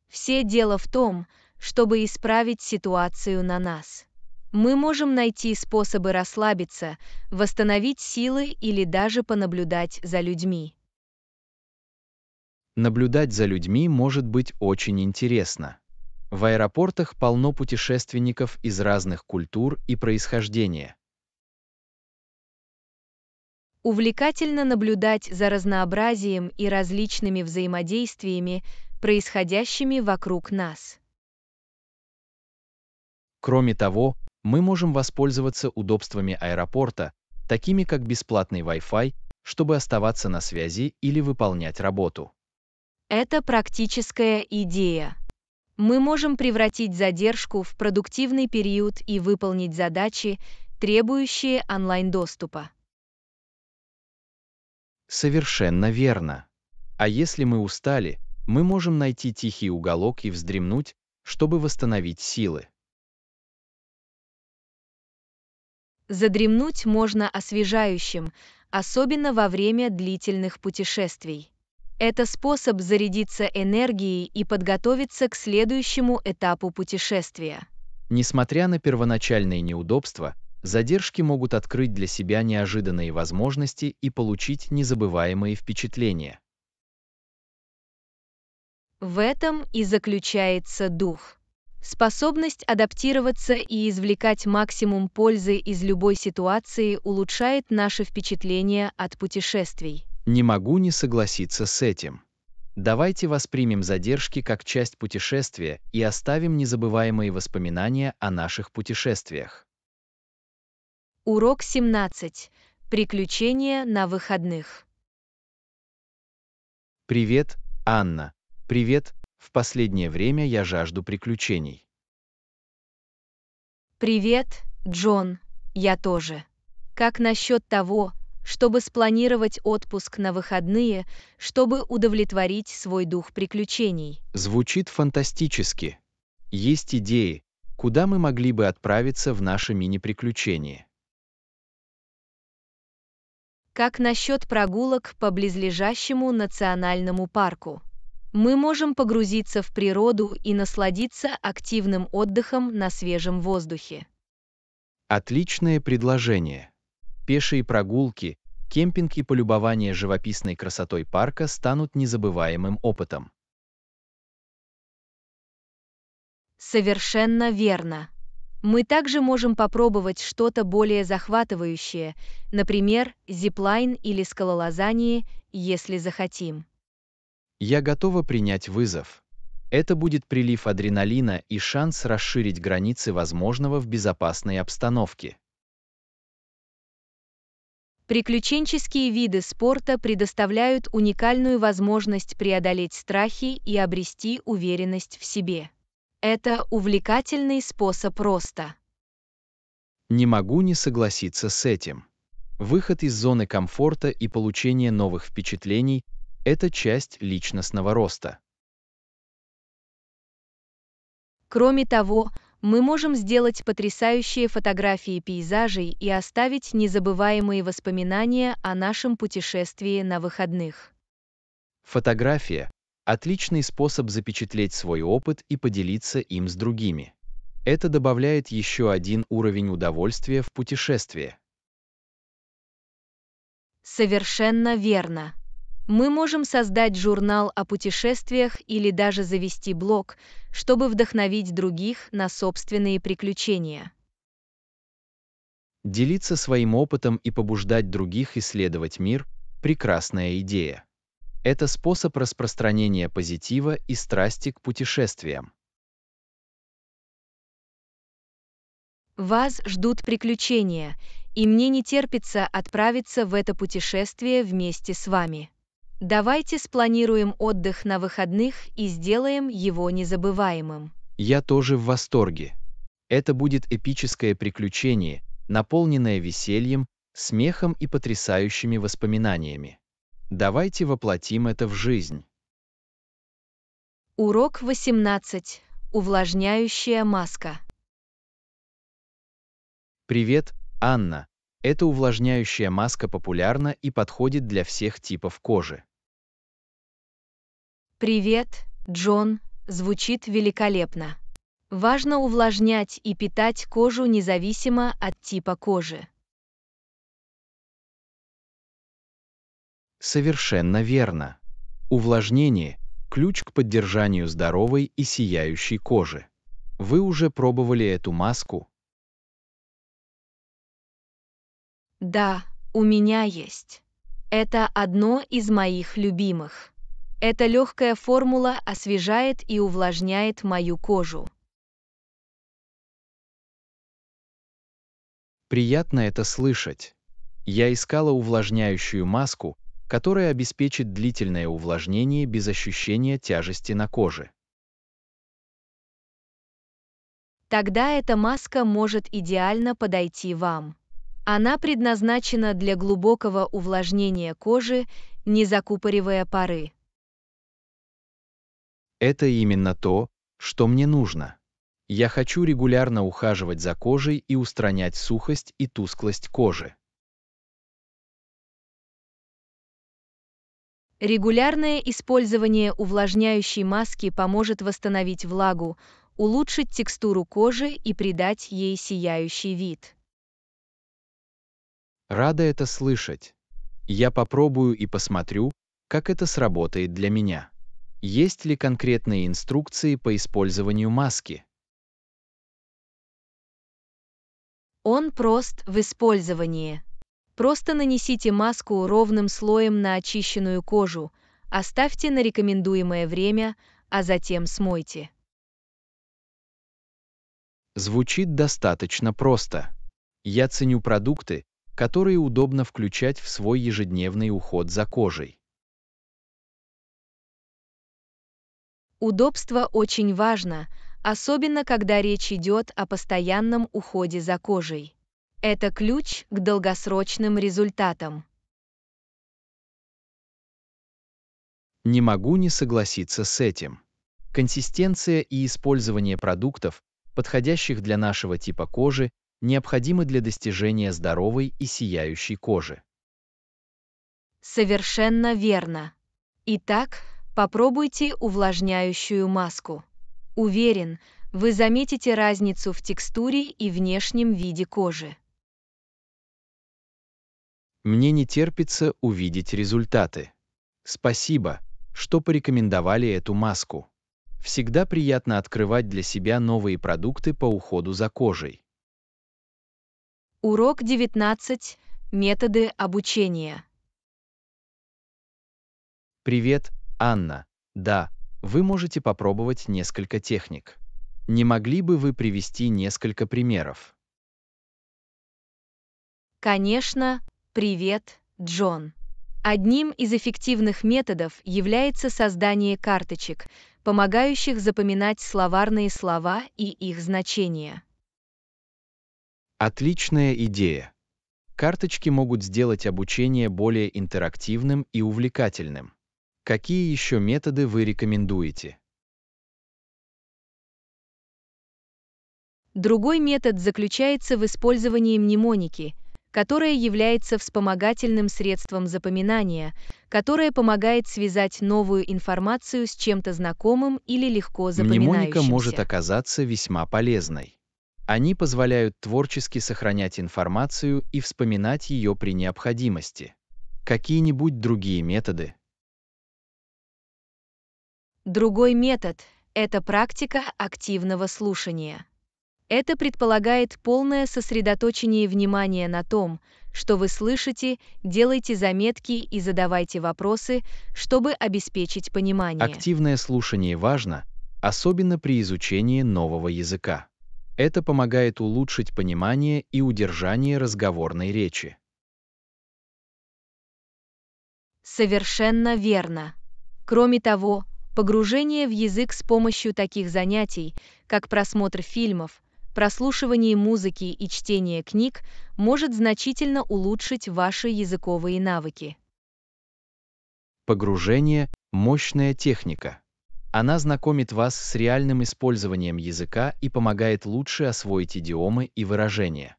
Все дело в том, чтобы исправить ситуацию на нас мы можем найти способы расслабиться, восстановить силы или даже понаблюдать за людьми. Наблюдать за людьми может быть очень интересно. В аэропортах полно путешественников из разных культур и происхождения. Увлекательно наблюдать за разнообразием и различными взаимодействиями, происходящими вокруг нас. Кроме того, мы можем воспользоваться удобствами аэропорта, такими как бесплатный Wi-Fi, чтобы оставаться на связи или выполнять работу. Это практическая идея. Мы можем превратить задержку в продуктивный период и выполнить задачи, требующие онлайн-доступа. Совершенно верно. А если мы устали, мы можем найти тихий уголок и вздремнуть, чтобы восстановить силы. Задремнуть можно освежающим, особенно во время длительных путешествий. Это способ зарядиться энергией и подготовиться к следующему этапу путешествия. Несмотря на первоначальные неудобства, задержки могут открыть для себя неожиданные возможности и получить незабываемые впечатления. В этом и заключается дух. Способность адаптироваться и извлекать максимум пользы из любой ситуации улучшает наше впечатление от путешествий. Не могу не согласиться с этим. Давайте воспримем задержки как часть путешествия и оставим незабываемые воспоминания о наших путешествиях. Урок 17. Приключения на выходных. Привет, Анна. Привет, в последнее время я жажду приключений. Привет, Джон. Я тоже. Как насчет того, чтобы спланировать отпуск на выходные, чтобы удовлетворить свой дух приключений? Звучит фантастически. Есть идеи, куда мы могли бы отправиться в наше мини-приключение? Как насчет прогулок по близлежащему национальному парку? мы можем погрузиться в природу и насладиться активным отдыхом на свежем воздухе. Отличное предложение. Пешие прогулки, кемпинг и полюбование живописной красотой парка станут незабываемым опытом. Совершенно верно. Мы также можем попробовать что-то более захватывающее, например, зиплайн или скалолазание, если захотим. Я готова принять вызов. Это будет прилив адреналина и шанс расширить границы возможного в безопасной обстановке. Приключенческие виды спорта предоставляют уникальную возможность преодолеть страхи и обрести уверенность в себе. Это увлекательный способ роста. Не могу не согласиться с этим. Выход из зоны комфорта и получение новых впечатлений это часть личностного роста. Кроме того, мы можем сделать потрясающие фотографии пейзажей и оставить незабываемые воспоминания о нашем путешествии на выходных. Фотография – отличный способ запечатлеть свой опыт и поделиться им с другими. Это добавляет еще один уровень удовольствия в путешествии. Совершенно верно. Мы можем создать журнал о путешествиях или даже завести блог, чтобы вдохновить других на собственные приключения. Делиться своим опытом и побуждать других исследовать мир – прекрасная идея. Это способ распространения позитива и страсти к путешествиям. Вас ждут приключения, и мне не терпится отправиться в это путешествие вместе с вами. Давайте спланируем отдых на выходных и сделаем его незабываемым. Я тоже в восторге. Это будет эпическое приключение, наполненное весельем, смехом и потрясающими воспоминаниями. Давайте воплотим это в жизнь. Урок 18. Увлажняющая маска. Привет, Анна. Эта увлажняющая маска популярна и подходит для всех типов кожи. Привет, Джон, звучит великолепно. Важно увлажнять и питать кожу независимо от типа кожи. Совершенно верно. Увлажнение – ключ к поддержанию здоровой и сияющей кожи. Вы уже пробовали эту маску, Да, у меня есть. Это одно из моих любимых. Эта легкая формула освежает и увлажняет мою кожу. Приятно это слышать. Я искала увлажняющую маску, которая обеспечит длительное увлажнение без ощущения тяжести на коже. Тогда эта маска может идеально подойти вам. Она предназначена для глубокого увлажнения кожи, не закупоривая пары. Это именно то, что мне нужно. Я хочу регулярно ухаживать за кожей и устранять сухость и тусклость кожи. Регулярное использование увлажняющей маски поможет восстановить влагу, улучшить текстуру кожи и придать ей сияющий вид. Рада это слышать. Я попробую и посмотрю, как это сработает для меня. Есть ли конкретные инструкции по использованию маски? Он прост в использовании. Просто нанесите маску ровным слоем на очищенную кожу, оставьте на рекомендуемое время, а затем смойте. Звучит достаточно просто. Я ценю продукты, которые удобно включать в свой ежедневный уход за кожей. Удобство очень важно, особенно когда речь идет о постоянном уходе за кожей. Это ключ к долгосрочным результатам. Не могу не согласиться с этим. Консистенция и использование продуктов, подходящих для нашего типа кожи, необходимы для достижения здоровой и сияющей кожи. Совершенно верно. Итак, попробуйте увлажняющую маску. Уверен, вы заметите разницу в текстуре и внешнем виде кожи. Мне не терпится увидеть результаты. Спасибо, что порекомендовали эту маску. Всегда приятно открывать для себя новые продукты по уходу за кожей. Урок 19. Методы обучения. Привет, Анна. Да, вы можете попробовать несколько техник. Не могли бы вы привести несколько примеров? Конечно, привет, Джон. Одним из эффективных методов является создание карточек, помогающих запоминать словарные слова и их значения. Отличная идея. Карточки могут сделать обучение более интерактивным и увлекательным. Какие еще методы вы рекомендуете? Другой метод заключается в использовании мнемоники, которая является вспомогательным средством запоминания, которое помогает связать новую информацию с чем-то знакомым или легко запоминающимся. Мнемоника может оказаться весьма полезной. Они позволяют творчески сохранять информацию и вспоминать ее при необходимости. Какие-нибудь другие методы? Другой метод – это практика активного слушания. Это предполагает полное сосредоточение внимания на том, что вы слышите, делайте заметки и задавайте вопросы, чтобы обеспечить понимание. Активное слушание важно, особенно при изучении нового языка. Это помогает улучшить понимание и удержание разговорной речи. Совершенно верно. Кроме того, погружение в язык с помощью таких занятий, как просмотр фильмов, прослушивание музыки и чтение книг, может значительно улучшить ваши языковые навыки. Погружение – мощная техника. Она знакомит вас с реальным использованием языка и помогает лучше освоить идиомы и выражения.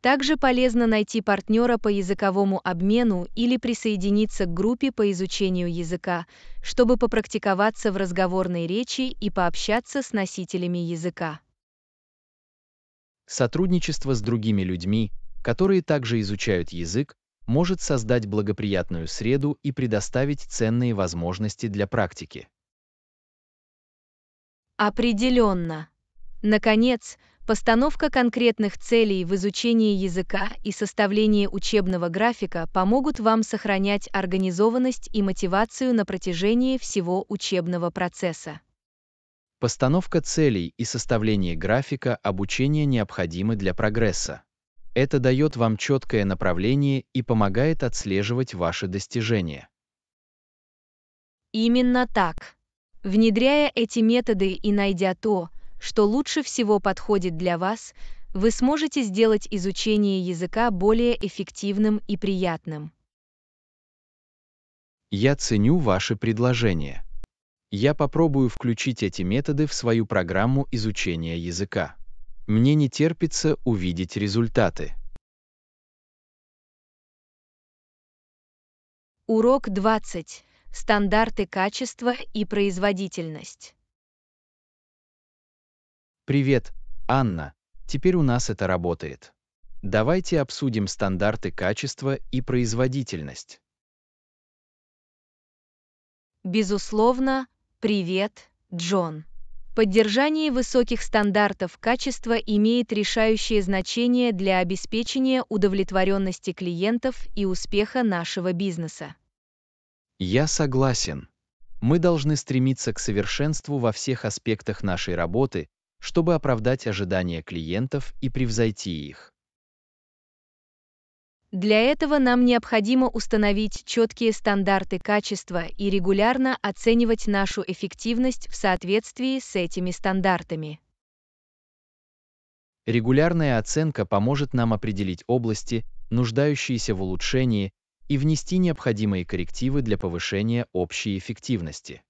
Также полезно найти партнера по языковому обмену или присоединиться к группе по изучению языка, чтобы попрактиковаться в разговорной речи и пообщаться с носителями языка. Сотрудничество с другими людьми, которые также изучают язык, может создать благоприятную среду и предоставить ценные возможности для практики. Определенно. Наконец, постановка конкретных целей в изучении языка и составление учебного графика помогут вам сохранять организованность и мотивацию на протяжении всего учебного процесса. Постановка целей и составление графика обучения необходимы для прогресса. Это дает вам четкое направление и помогает отслеживать ваши достижения. Именно так. Внедряя эти методы и найдя то, что лучше всего подходит для вас, вы сможете сделать изучение языка более эффективным и приятным. Я ценю ваши предложения. Я попробую включить эти методы в свою программу изучения языка. Мне не терпится увидеть результаты. Урок 20. Стандарты качества и производительность. Привет, Анна. Теперь у нас это работает. Давайте обсудим стандарты качества и производительность. Безусловно, привет, Джон. Поддержание высоких стандартов качества имеет решающее значение для обеспечения удовлетворенности клиентов и успеха нашего бизнеса. Я согласен. Мы должны стремиться к совершенству во всех аспектах нашей работы, чтобы оправдать ожидания клиентов и превзойти их. Для этого нам необходимо установить четкие стандарты качества и регулярно оценивать нашу эффективность в соответствии с этими стандартами. Регулярная оценка поможет нам определить области, нуждающиеся в улучшении, и внести необходимые коррективы для повышения общей эффективности.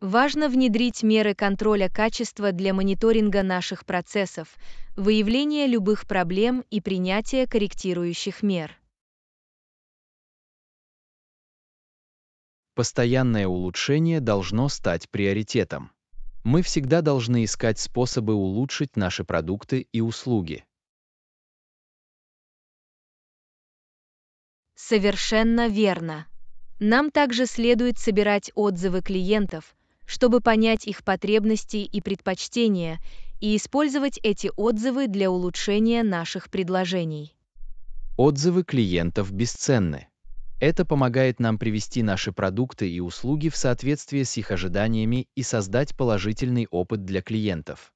Важно внедрить меры контроля качества для мониторинга наших процессов, выявления любых проблем и принятия корректирующих мер. Постоянное улучшение должно стать приоритетом. Мы всегда должны искать способы улучшить наши продукты и услуги. Совершенно верно. Нам также следует собирать отзывы клиентов – чтобы понять их потребности и предпочтения и использовать эти отзывы для улучшения наших предложений. Отзывы клиентов бесценны. Это помогает нам привести наши продукты и услуги в соответствие с их ожиданиями и создать положительный опыт для клиентов.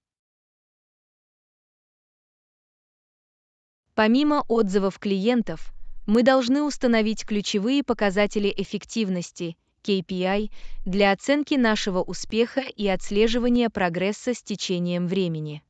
Помимо отзывов клиентов, мы должны установить ключевые показатели эффективности – KPI, для оценки нашего успеха и отслеживания прогресса с течением времени.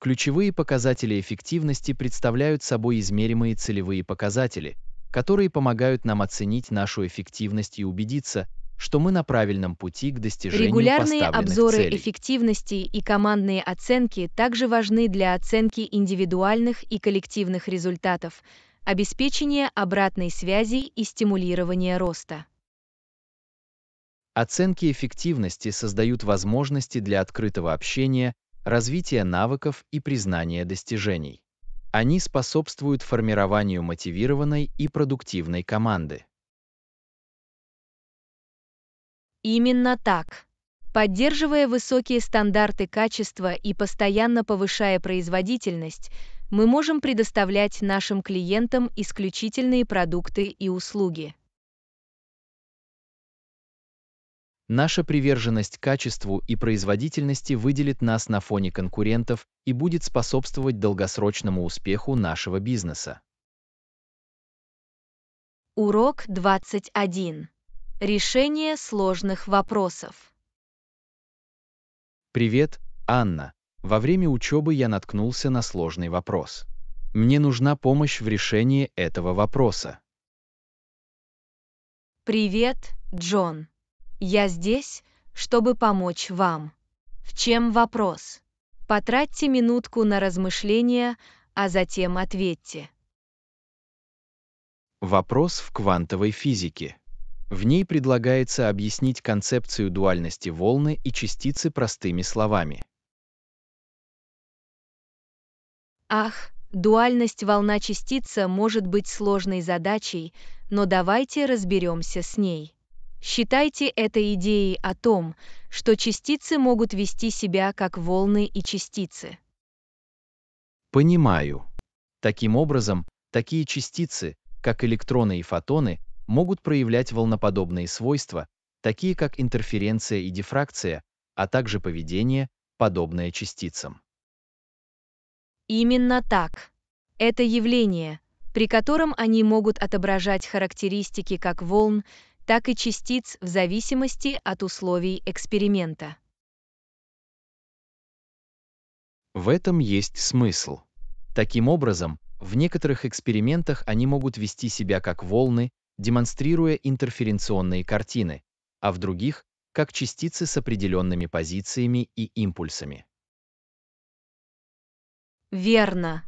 Ключевые показатели эффективности представляют собой измеримые целевые показатели, которые помогают нам оценить нашу эффективность и убедиться, что мы на правильном пути к достижению Регулярные поставленных обзоры эффективности и командные оценки также важны для оценки индивидуальных и коллективных результатов, обеспечение обратной связи и стимулирование роста. Оценки эффективности создают возможности для открытого общения, развития навыков и признания достижений. Они способствуют формированию мотивированной и продуктивной команды. Именно так. Поддерживая высокие стандарты качества и постоянно повышая производительность, мы можем предоставлять нашим клиентам исключительные продукты и услуги. Наша приверженность качеству и производительности выделит нас на фоне конкурентов и будет способствовать долгосрочному успеху нашего бизнеса. Урок 21. Решение сложных вопросов. «Привет, Анна. Во время учебы я наткнулся на сложный вопрос. Мне нужна помощь в решении этого вопроса». «Привет, Джон. Я здесь, чтобы помочь вам. В чем вопрос? Потратьте минутку на размышления, а затем ответьте». Вопрос в квантовой физике. В ней предлагается объяснить концепцию дуальности волны и частицы простыми словами. Ах, дуальность волна-частица может быть сложной задачей, но давайте разберемся с ней. Считайте это идеей о том, что частицы могут вести себя как волны и частицы. Понимаю. Таким образом, такие частицы, как электроны и фотоны, могут проявлять волноподобные свойства, такие как интерференция и дифракция, а также поведение, подобное частицам. Именно так. Это явление, при котором они могут отображать характеристики как волн, так и частиц в зависимости от условий эксперимента. В этом есть смысл. Таким образом, в некоторых экспериментах они могут вести себя как волны, демонстрируя интерференционные картины, а в других — как частицы с определенными позициями и импульсами. Верно.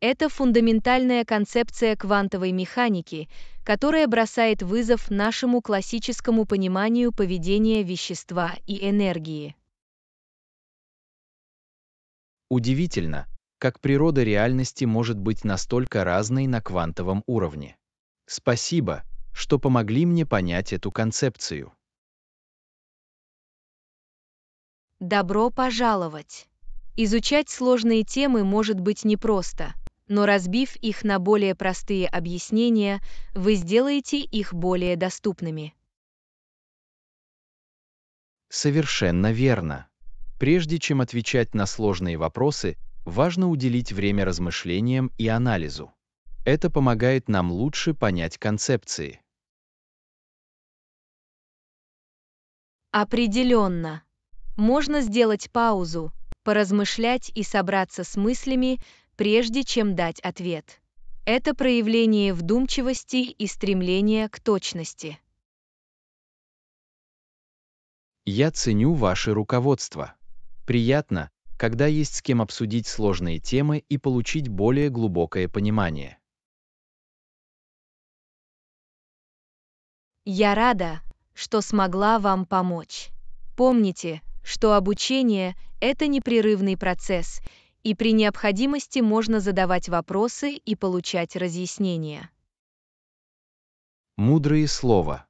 Это фундаментальная концепция квантовой механики, которая бросает вызов нашему классическому пониманию поведения вещества и энергии. Удивительно, как природа реальности может быть настолько разной на квантовом уровне. Спасибо, что помогли мне понять эту концепцию. Добро пожаловать! Изучать сложные темы может быть непросто, но разбив их на более простые объяснения, вы сделаете их более доступными. Совершенно верно. Прежде чем отвечать на сложные вопросы, важно уделить время размышлениям и анализу. Это помогает нам лучше понять концепции. Определенно. Можно сделать паузу, поразмышлять и собраться с мыслями, прежде чем дать ответ. Это проявление вдумчивости и стремления к точности. Я ценю ваше руководство. Приятно, когда есть с кем обсудить сложные темы и получить более глубокое понимание. Я рада, что смогла вам помочь. Помните, что обучение – это непрерывный процесс, и при необходимости можно задавать вопросы и получать разъяснения. Мудрые слова.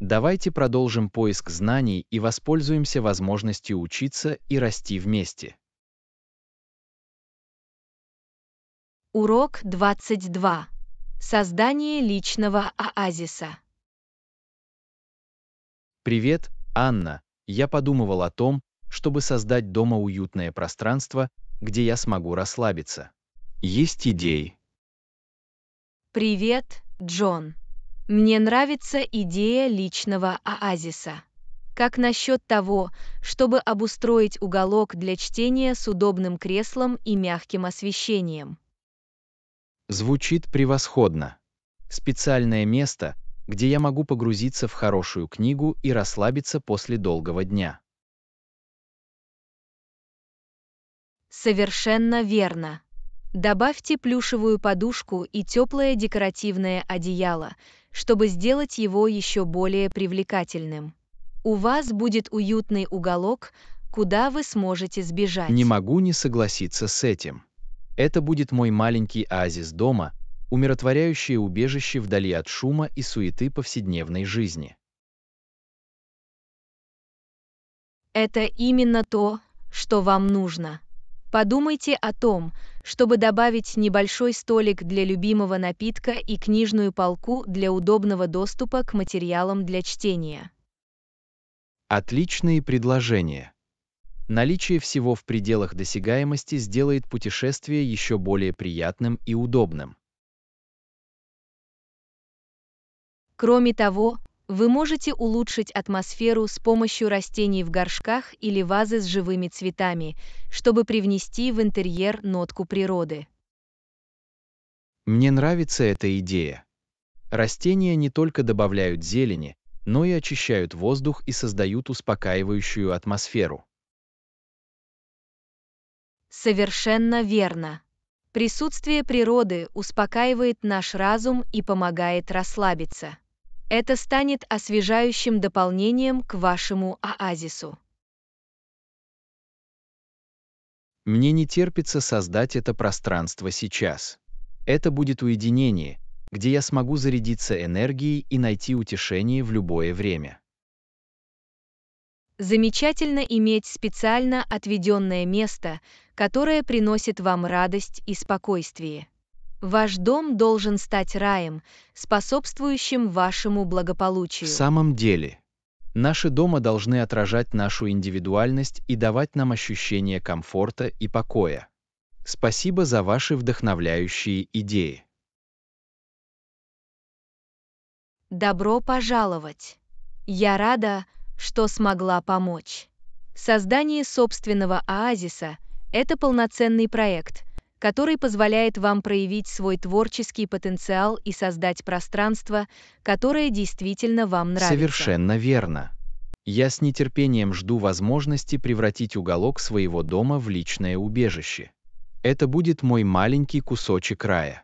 Давайте продолжим поиск знаний и воспользуемся возможностью учиться и расти вместе. Урок 22. Создание личного оазиса. «Привет, Анна. Я подумывал о том, чтобы создать дома уютное пространство, где я смогу расслабиться. Есть идеи?» «Привет, Джон. Мне нравится идея личного оазиса. Как насчет того, чтобы обустроить уголок для чтения с удобным креслом и мягким освещением?» Звучит превосходно. Специальное место, где я могу погрузиться в хорошую книгу и расслабиться после долгого дня. Совершенно верно. Добавьте плюшевую подушку и теплое декоративное одеяло, чтобы сделать его еще более привлекательным. У вас будет уютный уголок, куда вы сможете сбежать. Не могу не согласиться с этим. Это будет мой маленький оазис дома, умиротворяющее убежище вдали от шума и суеты повседневной жизни. Это именно то, что вам нужно. Подумайте о том, чтобы добавить небольшой столик для любимого напитка и книжную полку для удобного доступа к материалам для чтения. Отличные предложения. Наличие всего в пределах досягаемости сделает путешествие еще более приятным и удобным. Кроме того, вы можете улучшить атмосферу с помощью растений в горшках или вазы с живыми цветами, чтобы привнести в интерьер нотку природы. Мне нравится эта идея. Растения не только добавляют зелени, но и очищают воздух и создают успокаивающую атмосферу. Совершенно верно. Присутствие природы успокаивает наш разум и помогает расслабиться. Это станет освежающим дополнением к вашему оазису. Мне не терпится создать это пространство сейчас. Это будет уединение, где я смогу зарядиться энергией и найти утешение в любое время. Замечательно иметь специально отведенное место, которое приносит вам радость и спокойствие. Ваш дом должен стать раем, способствующим вашему благополучию. В самом деле, наши дома должны отражать нашу индивидуальность и давать нам ощущение комфорта и покоя. Спасибо за ваши вдохновляющие идеи. Добро пожаловать! Я рада, что смогла помочь. Создание собственного оазиса – это полноценный проект – который позволяет вам проявить свой творческий потенциал и создать пространство, которое действительно вам нравится. Совершенно верно. Я с нетерпением жду возможности превратить уголок своего дома в личное убежище. Это будет мой маленький кусочек рая.